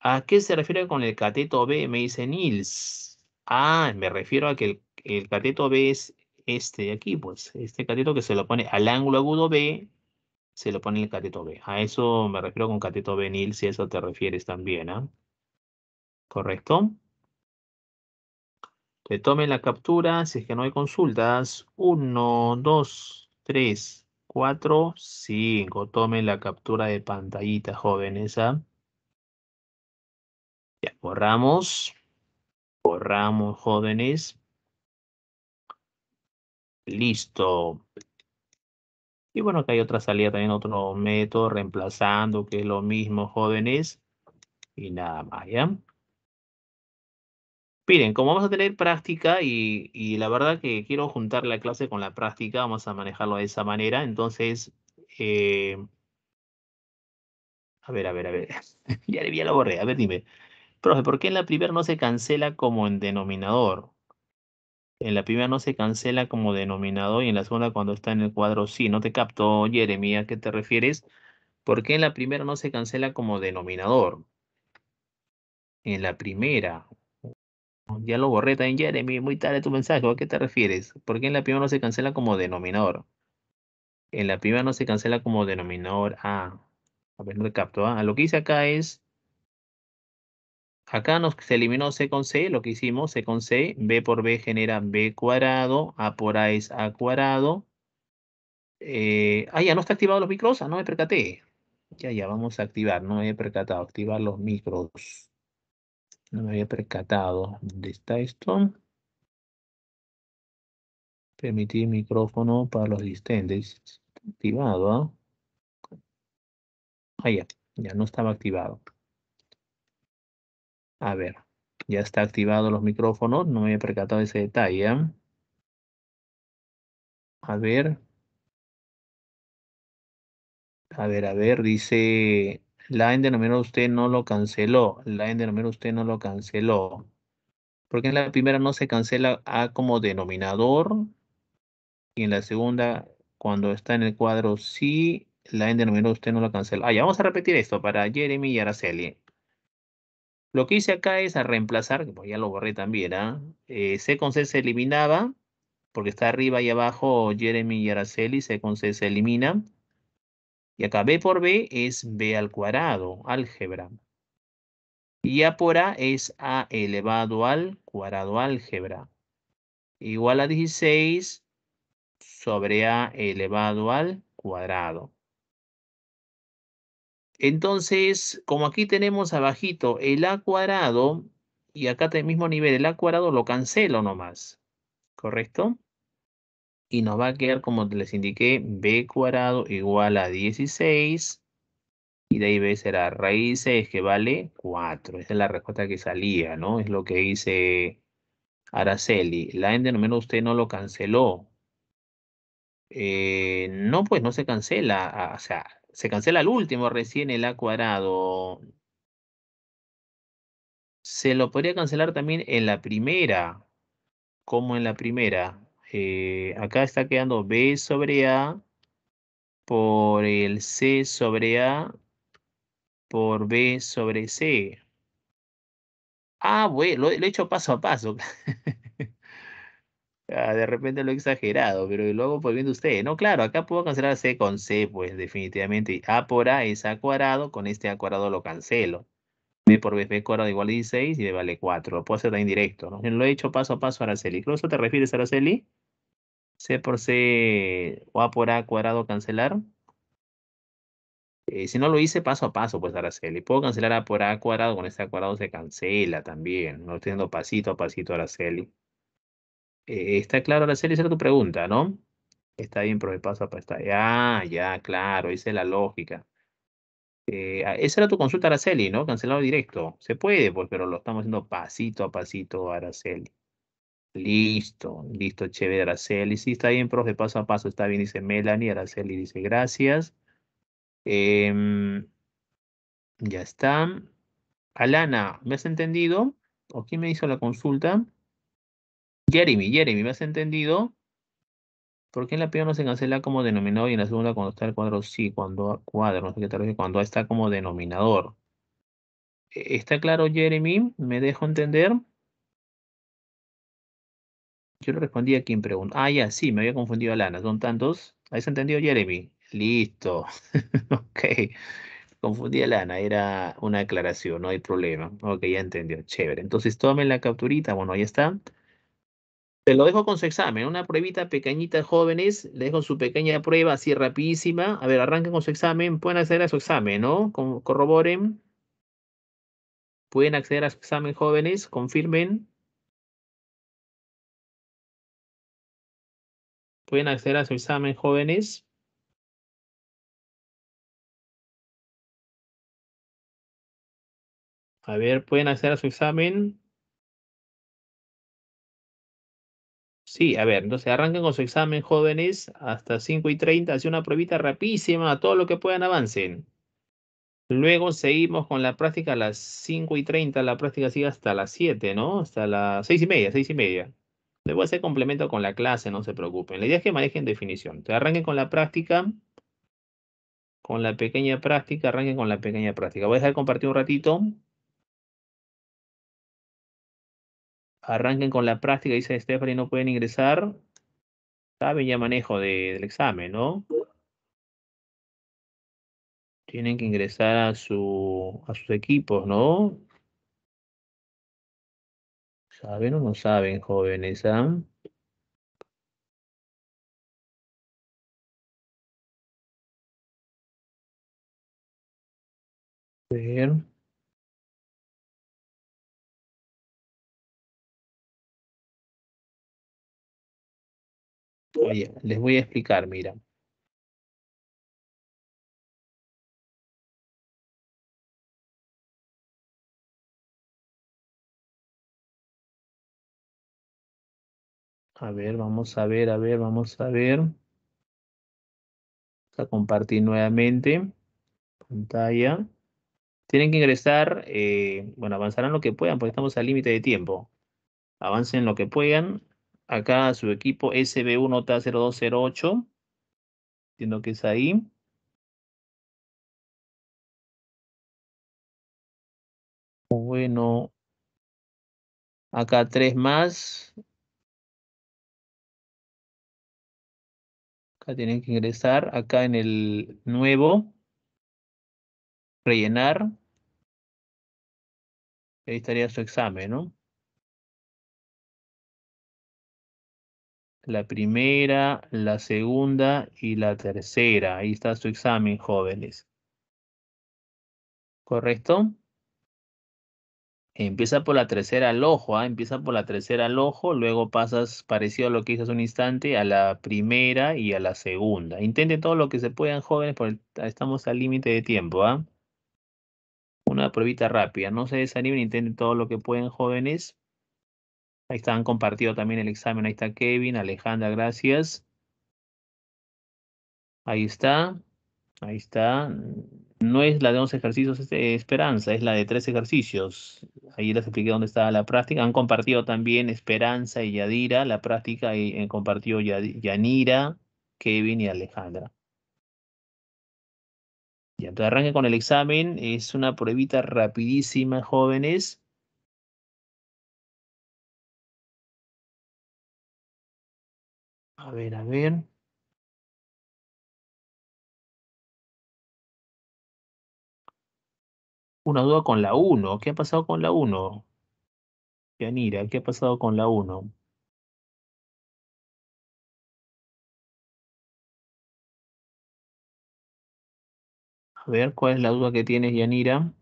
¿A qué se refiere con el cateto B? Me dice Nils. Ah, me refiero a que el, cateto B es este de aquí, pues. Este cateto que se lo pone al ángulo agudo B, se lo pone el cateto B. A eso me refiero con cateto b, venil, si eso te refieres también, ¿ah? ¿Correcto? tomen la captura, si es que no hay consultas. Uno, dos, tres, cuatro, cinco. Tomen la captura de pantallita, jóvenes. ¿ah? Ya, borramos. Borramos, jóvenes. Listo. Y bueno, acá hay otra salida también, otro método reemplazando, que es lo mismo, jóvenes. Y nada más, ¿ya? Miren, como vamos a tener práctica y, la verdad que quiero juntar la clase con la práctica, vamos a manejarlo de esa manera. Entonces, eh, a ver, a ver, a ver. ya, ya lo borré, a ver, dime. Profe, ¿por qué en la primera no se cancela como en denominador? En la primera no se cancela como denominador y en la segunda cuando está en el cuadro sí. No te capto, Jeremy, ¿a qué te refieres? ¿Por qué en la primera no se cancela como denominador? En la primera. Ya lo borré en Jeremy. Muy tarde tu mensaje. ¿A qué te refieres? ¿Por qué en la primera no se cancela como denominador? En la primera no se cancela como denominador A. a ver, no te capto. A lo que hice acá es Acá nos, se eliminó C con C, lo que hicimos, C con C, B por B genera B cuadrado, A por A es A cuadrado. Eh, ah, ya no está activado los micros, ah, no me percaté. Ya, ya, vamos a activar, no me he percatado, activar los micros. No me había percatado. ¿Dónde está esto? Permitir micrófono para los asistentes. Activado, ¿ah? Ah, ya, ya no estaba activado. A ver, ya está activado los micrófonos. No me había percatado ese detalle. ¿eh? A ver. A ver, a ver, dice la denominador usted no lo canceló. La denominador usted no lo canceló. Porque en la primera no se cancela A como denominador. Y en la segunda, cuando está en el cuadro sí, la denominador usted no lo cancela. Ah, ya vamos a repetir esto para Jeremy y Araceli. Lo que hice acá es a reemplazar, pues ya lo borré también, ¿ah? Eh, C con C se eliminaba, porque está arriba y abajo Jeremy y Araceli, C con C se elimina. Y acá B por B es B al cuadrado, álgebra. Y A por A es A elevado al cuadrado álgebra. Igual a 16 sobre A elevado al cuadrado. Entonces, como aquí tenemos abajito el A cuadrado, y acá el mismo nivel, el A cuadrado lo cancelo nomás, ¿correcto? Y nos va a quedar, como les indiqué, B cuadrado igual a 16, y de ahí B será raíz que vale 4. Esa es la respuesta que salía, ¿no? Es lo que hice Araceli. La en menos usted no lo canceló. Eh, no, pues no se cancela. O sea, se cancela el último recién el A cuadrado. Se lo podría cancelar también en la primera, como en la primera. Eh, acá está quedando B sobre A por el C sobre A por B sobre C. Ah, bueno, lo he hecho paso a paso. Ah, de repente lo he exagerado, pero luego, pues, viendo usted. ustedes. No, claro, acá puedo cancelar C con C, pues definitivamente. A por A es A cuadrado, con este A cuadrado lo cancelo. B por B, B cuadrado igual a 16 y me vale 4. Lo puedo hacer también directo, ¿no? Lo he hecho paso a paso, Araceli. eso te refieres, Araceli? C por C o A por A cuadrado cancelar. Eh, si no lo hice paso a paso, pues Araceli. Puedo cancelar A por A cuadrado, con este A cuadrado se cancela también. No estoy haciendo pasito a pasito, Araceli. Eh, ¿Está claro, Araceli? Esa era tu pregunta, ¿no? Está bien, profe, paso para estar. Ah, ya, ya, claro, esa es la lógica. Eh, ah, esa era tu consulta, Araceli, ¿no? Cancelado directo. Se puede, pues, pero lo estamos haciendo pasito a pasito, Araceli. Listo, listo, chévere, Araceli. Sí, está bien, profe, paso a paso, está bien, dice Melanie. Araceli dice, gracias. Em, ya está. Alana, ¿me has entendido? ¿O quién me hizo la consulta? Jeremy, Jeremy, ¿me has entendido? ¿Por qué en la primera no se cancela como denominador y en la segunda cuando está el cuadro sí, cuando cuadro, no sé qué tal, cuando está como denominador? E, ¿Está claro, Jeremy? ¿Me dejo entender? Yo le respondí a quien pregunta Ah, ya, sí, me había confundido a Lana. Son tantos. ¿Habéis entendido, Jeremy? Listo. ok. Confundí a Lana, era una aclaración, no hay problema. Ok, ya entendió. Chévere. Entonces tomen la capturita. Bueno, ahí está. Se lo dejo con su examen, una pruebita pequeñita, jóvenes, le dejo su pequeña prueba así rapidísima. A ver, arranquen con su examen, pueden acceder a su examen, ¿no? corroboren. Pueden acceder a su examen, jóvenes, confirmen. Pueden acceder a su examen, jóvenes. A ver, pueden acceder a su examen. Sí, a ver, entonces arranquen con su examen jóvenes hasta 5 y 30, hace una pruebita rapidísima, todo lo que puedan avancen. Luego seguimos con la práctica a las 5 y 30, la práctica sigue hasta las 7, ¿no? Hasta las 6 y media, 6 y media. a hacer complemento con la clase, no se preocupen. La idea es que manejen definición. Entonces arranquen con la práctica, con la pequeña práctica, arranquen con la pequeña práctica. Voy a dejar compartir un ratito. Arranquen con la práctica, dice Stephanie, no pueden ingresar. Saben ya manejo del examen, ¿no? Tienen que ingresar a, su, a sus equipos, ¿no? ¿Saben o no saben, jóvenes? ¿eh? Ver. Oye, les voy a explicar, mira. A ver, vamos a ver, a ver, vamos a ver. Vamos a compartir nuevamente pantalla. Tienen que ingresar, eh, bueno, avanzarán lo que puedan porque estamos al límite de tiempo. Avancen lo que puedan acá su equipo SB1T0208. Entiendo que es ahí. Bueno, acá tres más. Acá tienen que ingresar, acá en el nuevo, rellenar. Ahí estaría su examen, ¿no? la primera, la segunda y la tercera. Ahí está su examen, jóvenes. ¿Correcto? Empieza por la tercera al ojo, ¿ah? empieza por la tercera al ojo, luego pasas parecido a lo que hice hace un instante a la primera y a la segunda. Intente todo lo que se puedan, jóvenes, porque estamos al límite de tiempo. ¿ah? Una pruebita rápida, no se desanimen, intenten todo lo que pueden, jóvenes. Ahí está, han compartido también el examen. Ahí está Kevin, Alejandra, gracias. Ahí está. Ahí está. No es la de 11 ejercicios Esperanza, es la de tres ejercicios. Ahí les expliqué dónde estaba la práctica. Han compartido también Esperanza y Yadira, la práctica, y han eh, compartido Yanira, Kevin y Alejandra. Ya, entonces arranquen con el examen. Es una pruebita rapidísima, jóvenes. A ver, a ver. Una duda con la 1. ¿Qué ha pasado con la 1? Yanira, ¿qué ha pasado con la 1? A ver, ¿cuál es la duda que tienes, Yanira?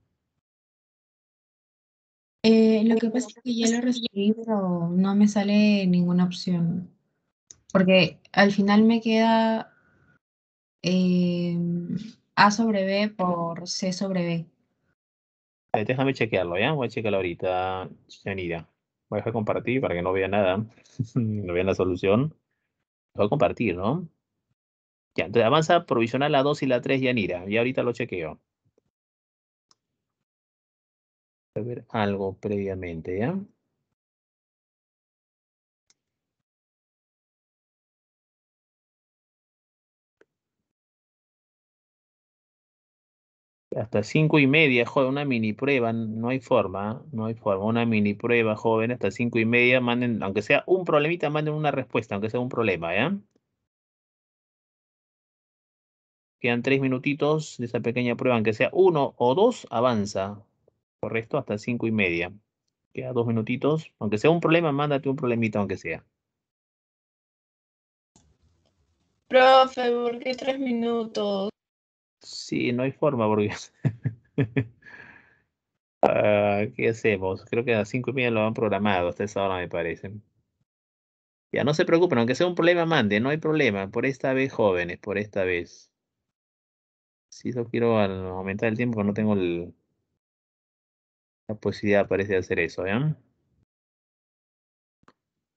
Eh, lo que pasa es que ya lo recibí, pero no me sale ninguna opción porque al final me queda eh, A sobre B por C sobre B. déjame chequearlo, ¿ya? Voy a chequearlo ahorita, Yanira. Voy a dejar compartir para que no vea nada, no vean la solución. Voy a compartir, ¿no? Ya, entonces avanza provisional la 2 y la 3, Yanira. Y ahorita lo chequeo. A ver algo previamente, ¿ya? hasta cinco y media, joven, una mini prueba, no hay forma, ¿ah? no hay forma, una mini prueba, joven, hasta cinco y media, manden, aunque sea un problemita, manden una respuesta, aunque sea un problema, Quedan tres minutitos de esa pequeña prueba, aunque sea uno o dos, avanza, correcto, hasta cinco y media. Queda dos minutitos, aunque sea un problema, mándate un problemita, aunque sea. Profe, ¿por qué tres minutos? Sí, no hay forma porque... Ah, ¿Qué hacemos? Creo que a las 5 y media lo han programado, hasta esa hora me parece. Ya no se preocupen, aunque sea un problema, mande, no hay problema. Por esta vez, jóvenes, por esta vez. Si sí, yo quiero aumentar el tiempo, no tengo la posibilidad, parece, de hacer eso, ¿ya?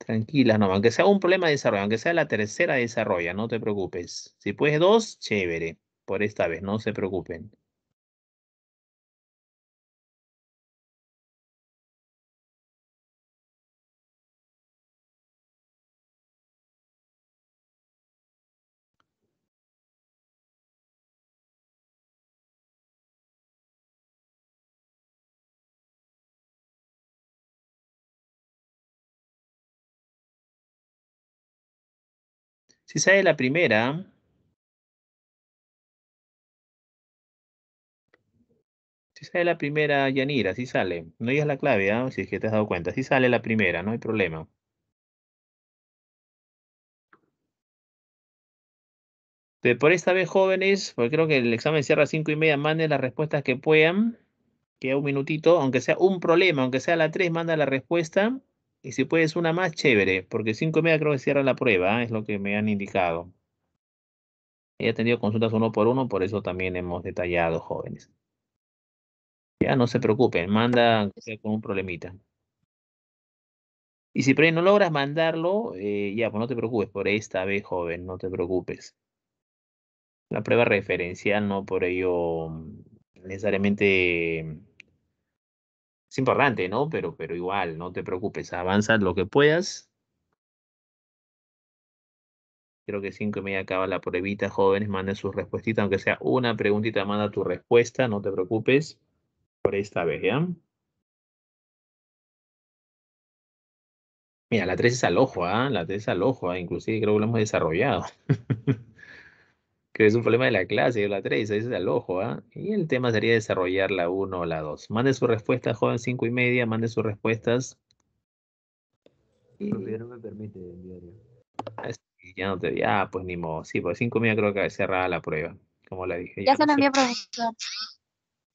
tranquilas no, aunque sea un problema de desarrollo, aunque sea la tercera desarrolla, no te preocupes. Si puedes dos, chévere por esta vez, no se preocupen. Si sale la primera, sale la primera, Yanira, así sale. No digas la clave, ¿ah? si es que te has dado cuenta. Si sale la primera, no hay problema. De por esta vez, jóvenes, porque creo que el examen cierra a y media, manden las respuestas que puedan. Queda un minutito, aunque sea un problema, aunque sea la tres, manda la respuesta. Y si puedes una más, chévere, porque cinco y media creo que cierra la prueba, ¿ah? es lo que me han indicado. He tenido consultas uno por uno, por eso también hemos detallado, jóvenes. Ya no se preocupen, manda con un problemita. Y si por ahí no logras mandarlo, eh, ya, pues no te preocupes por esta vez, joven, no te preocupes. La prueba referencial no por ello mm, necesariamente mm, es importante, ¿no? Pero, pero igual, no te preocupes, avanza lo que puedas. Creo que cinco y media acaba la pruebita, jóvenes, manden sus respuestitas, aunque sea una preguntita, manda tu respuesta, no te preocupes esta vez, ¿ya? Mira, la 3 es al ojo, ¿ah? La 3 es al ojo, ¿ah? Inclusive creo que lo hemos desarrollado. Creo que es un problema de la clase, la 3, es al ojo, ¿ah? Y el tema sería desarrollar la 1 o la 2. Mande su respuesta, joven 5 y media, mande sus respuestas. No me permite ah, ya no te... Ah, pues ni modo. Sí, pues 5 y media creo que cerrada la prueba, como la dije. Ya, se lo no envié, profesor.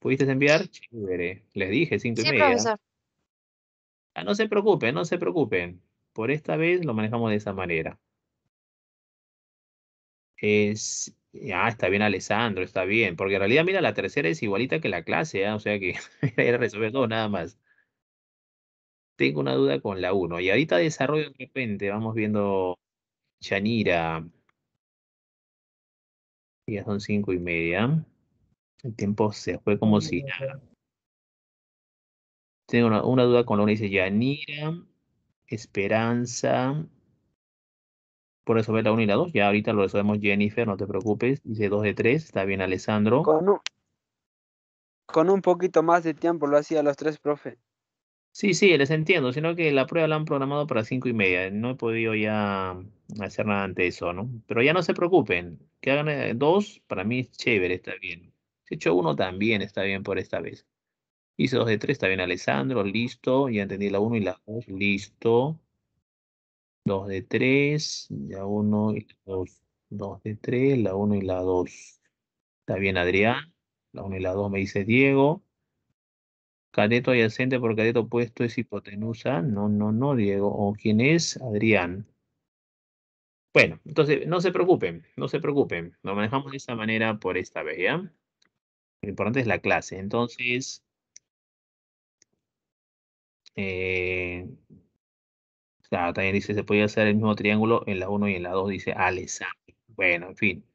¿Pudiste enviar? Chévere. Les dije, cinco y media. Ah, no se preocupen, no se preocupen. Por esta vez lo manejamos de esa manera. Es, ah, está bien Alessandro, está bien. Porque en realidad, mira, la tercera es igualita que la clase, ah, o sea que era resolver todo nada más. Tengo una duda con la uno. Y ahorita desarrollo de repente, vamos viendo Yanira. Ya son cinco y media. El tiempo se fue como si nada. Tengo una, duda con lo que dice Yanira, Esperanza. Por eso ve la 1 y la 2. Ya ahorita lo resolvemos Jennifer, no te preocupes. Dice 2 de 3. Está bien, Alessandro. Con un, con un poquito más de tiempo lo hacía los tres, profe. Sí, sí, les entiendo, sino que la prueba la han programado para cinco y media. No he podido ya hacer nada ante eso, ¿no? Pero ya no se preocupen, que hagan eh, dos, para mí es chévere, está bien. Se echó uno también, está bien por esta vez. Hice dos de tres, está bien Alessandro, listo. Ya entendí la uno y la dos, listo. Dos de tres, ya uno y la dos, dos de tres, la uno y la dos. Está bien Adrián, la uno y la dos me dice Diego. Cadeto adyacente por cadeto opuesto es hipotenusa. No, no, no, Diego. ¿O quién es? Adrián. Bueno, entonces no se preocupen, no se preocupen. Lo manejamos de esta manera por esta vez, ¿ya? Lo importante es la clase. Entonces, eh, también dice, se podía hacer el mismo triángulo en la 1 y en la 2, dice Alessandro. Bueno, en fin.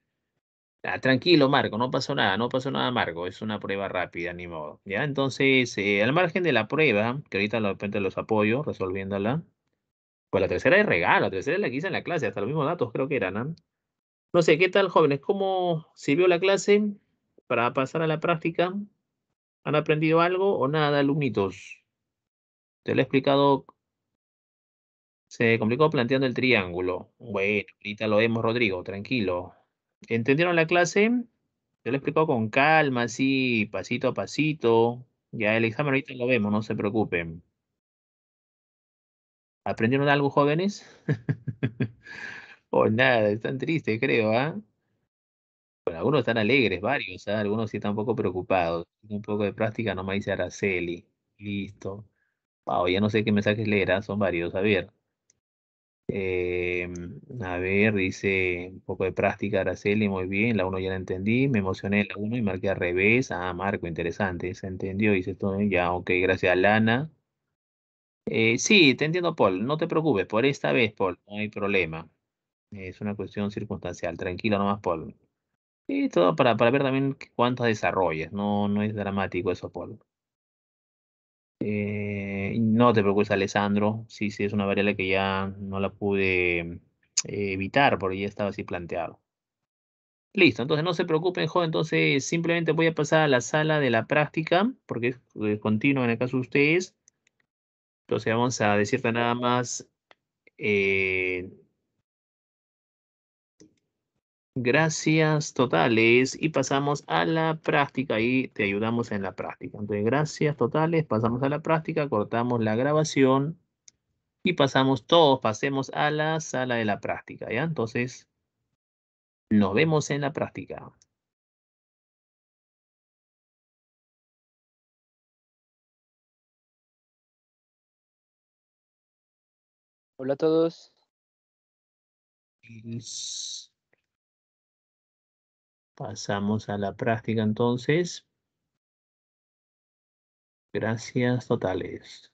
Ah, tranquilo, Marco, no pasó nada, no pasó nada, Marco, es una prueba rápida, ni modo. ¿ya? Entonces, eh, al margen de la prueba, que ahorita de repente los apoyo resolviéndola, pues la tercera es regalo, la tercera es la que hice en la clase, hasta los mismos datos creo que eran. ¿no? no sé, ¿qué tal, jóvenes? ¿Cómo sirvió la clase? Para pasar a la práctica, ¿han aprendido algo o nada, alumnitos? Te lo he explicado. Se complicó planteando el triángulo. Bueno, ahorita lo vemos, Rodrigo, tranquilo. ¿Entendieron la clase? te lo he explicado con calma, así, pasito a pasito. Ya el examen ahorita lo vemos, no se preocupen. ¿Aprendieron algo, jóvenes? o oh, nada, están tristes, creo, ¿ah? Bueno, algunos están alegres, varios, ¿ah? algunos sí están un poco preocupados. Un poco de práctica nomás dice Araceli. Listo. Wow, ya no sé qué mensajes leerá, ¿ah? son varios. A ver. Em, a ver, dice un poco de práctica Araceli, muy bien. La 1 ya la entendí. Me emocioné en la 1 y marqué al revés. Ah, Marco, interesante. Se entendió, dice todo. ¿eh? Ya, ok, gracias, Lana. Eh, sí, te entiendo, Paul. No te preocupes, por esta vez, Paul, no hay problema. Es una cuestión circunstancial. Tranquilo nomás, Paul. Y todo para, para ver también cuántas desarrollas. No, no es dramático eso, Paul. Eh, no te preocupes, Alessandro. Sí, sí, es una variable que ya no la pude eh, evitar porque ya estaba así planteado. Listo, entonces no se preocupen, joven. Entonces simplemente voy a pasar a la sala de la práctica porque es, eh, continuo en el caso de ustedes. Entonces vamos a decirte nada más gracias totales y pasamos a la práctica y te ayudamos en la práctica. Entonces, gracias totales, pasamos a la práctica, cortamos la grabación y pasamos todos, pasemos a la sala de la práctica, ¿ya? Entonces, nos vemos en la práctica. Hola a todos. Pasamos a la práctica entonces. Gracias totales.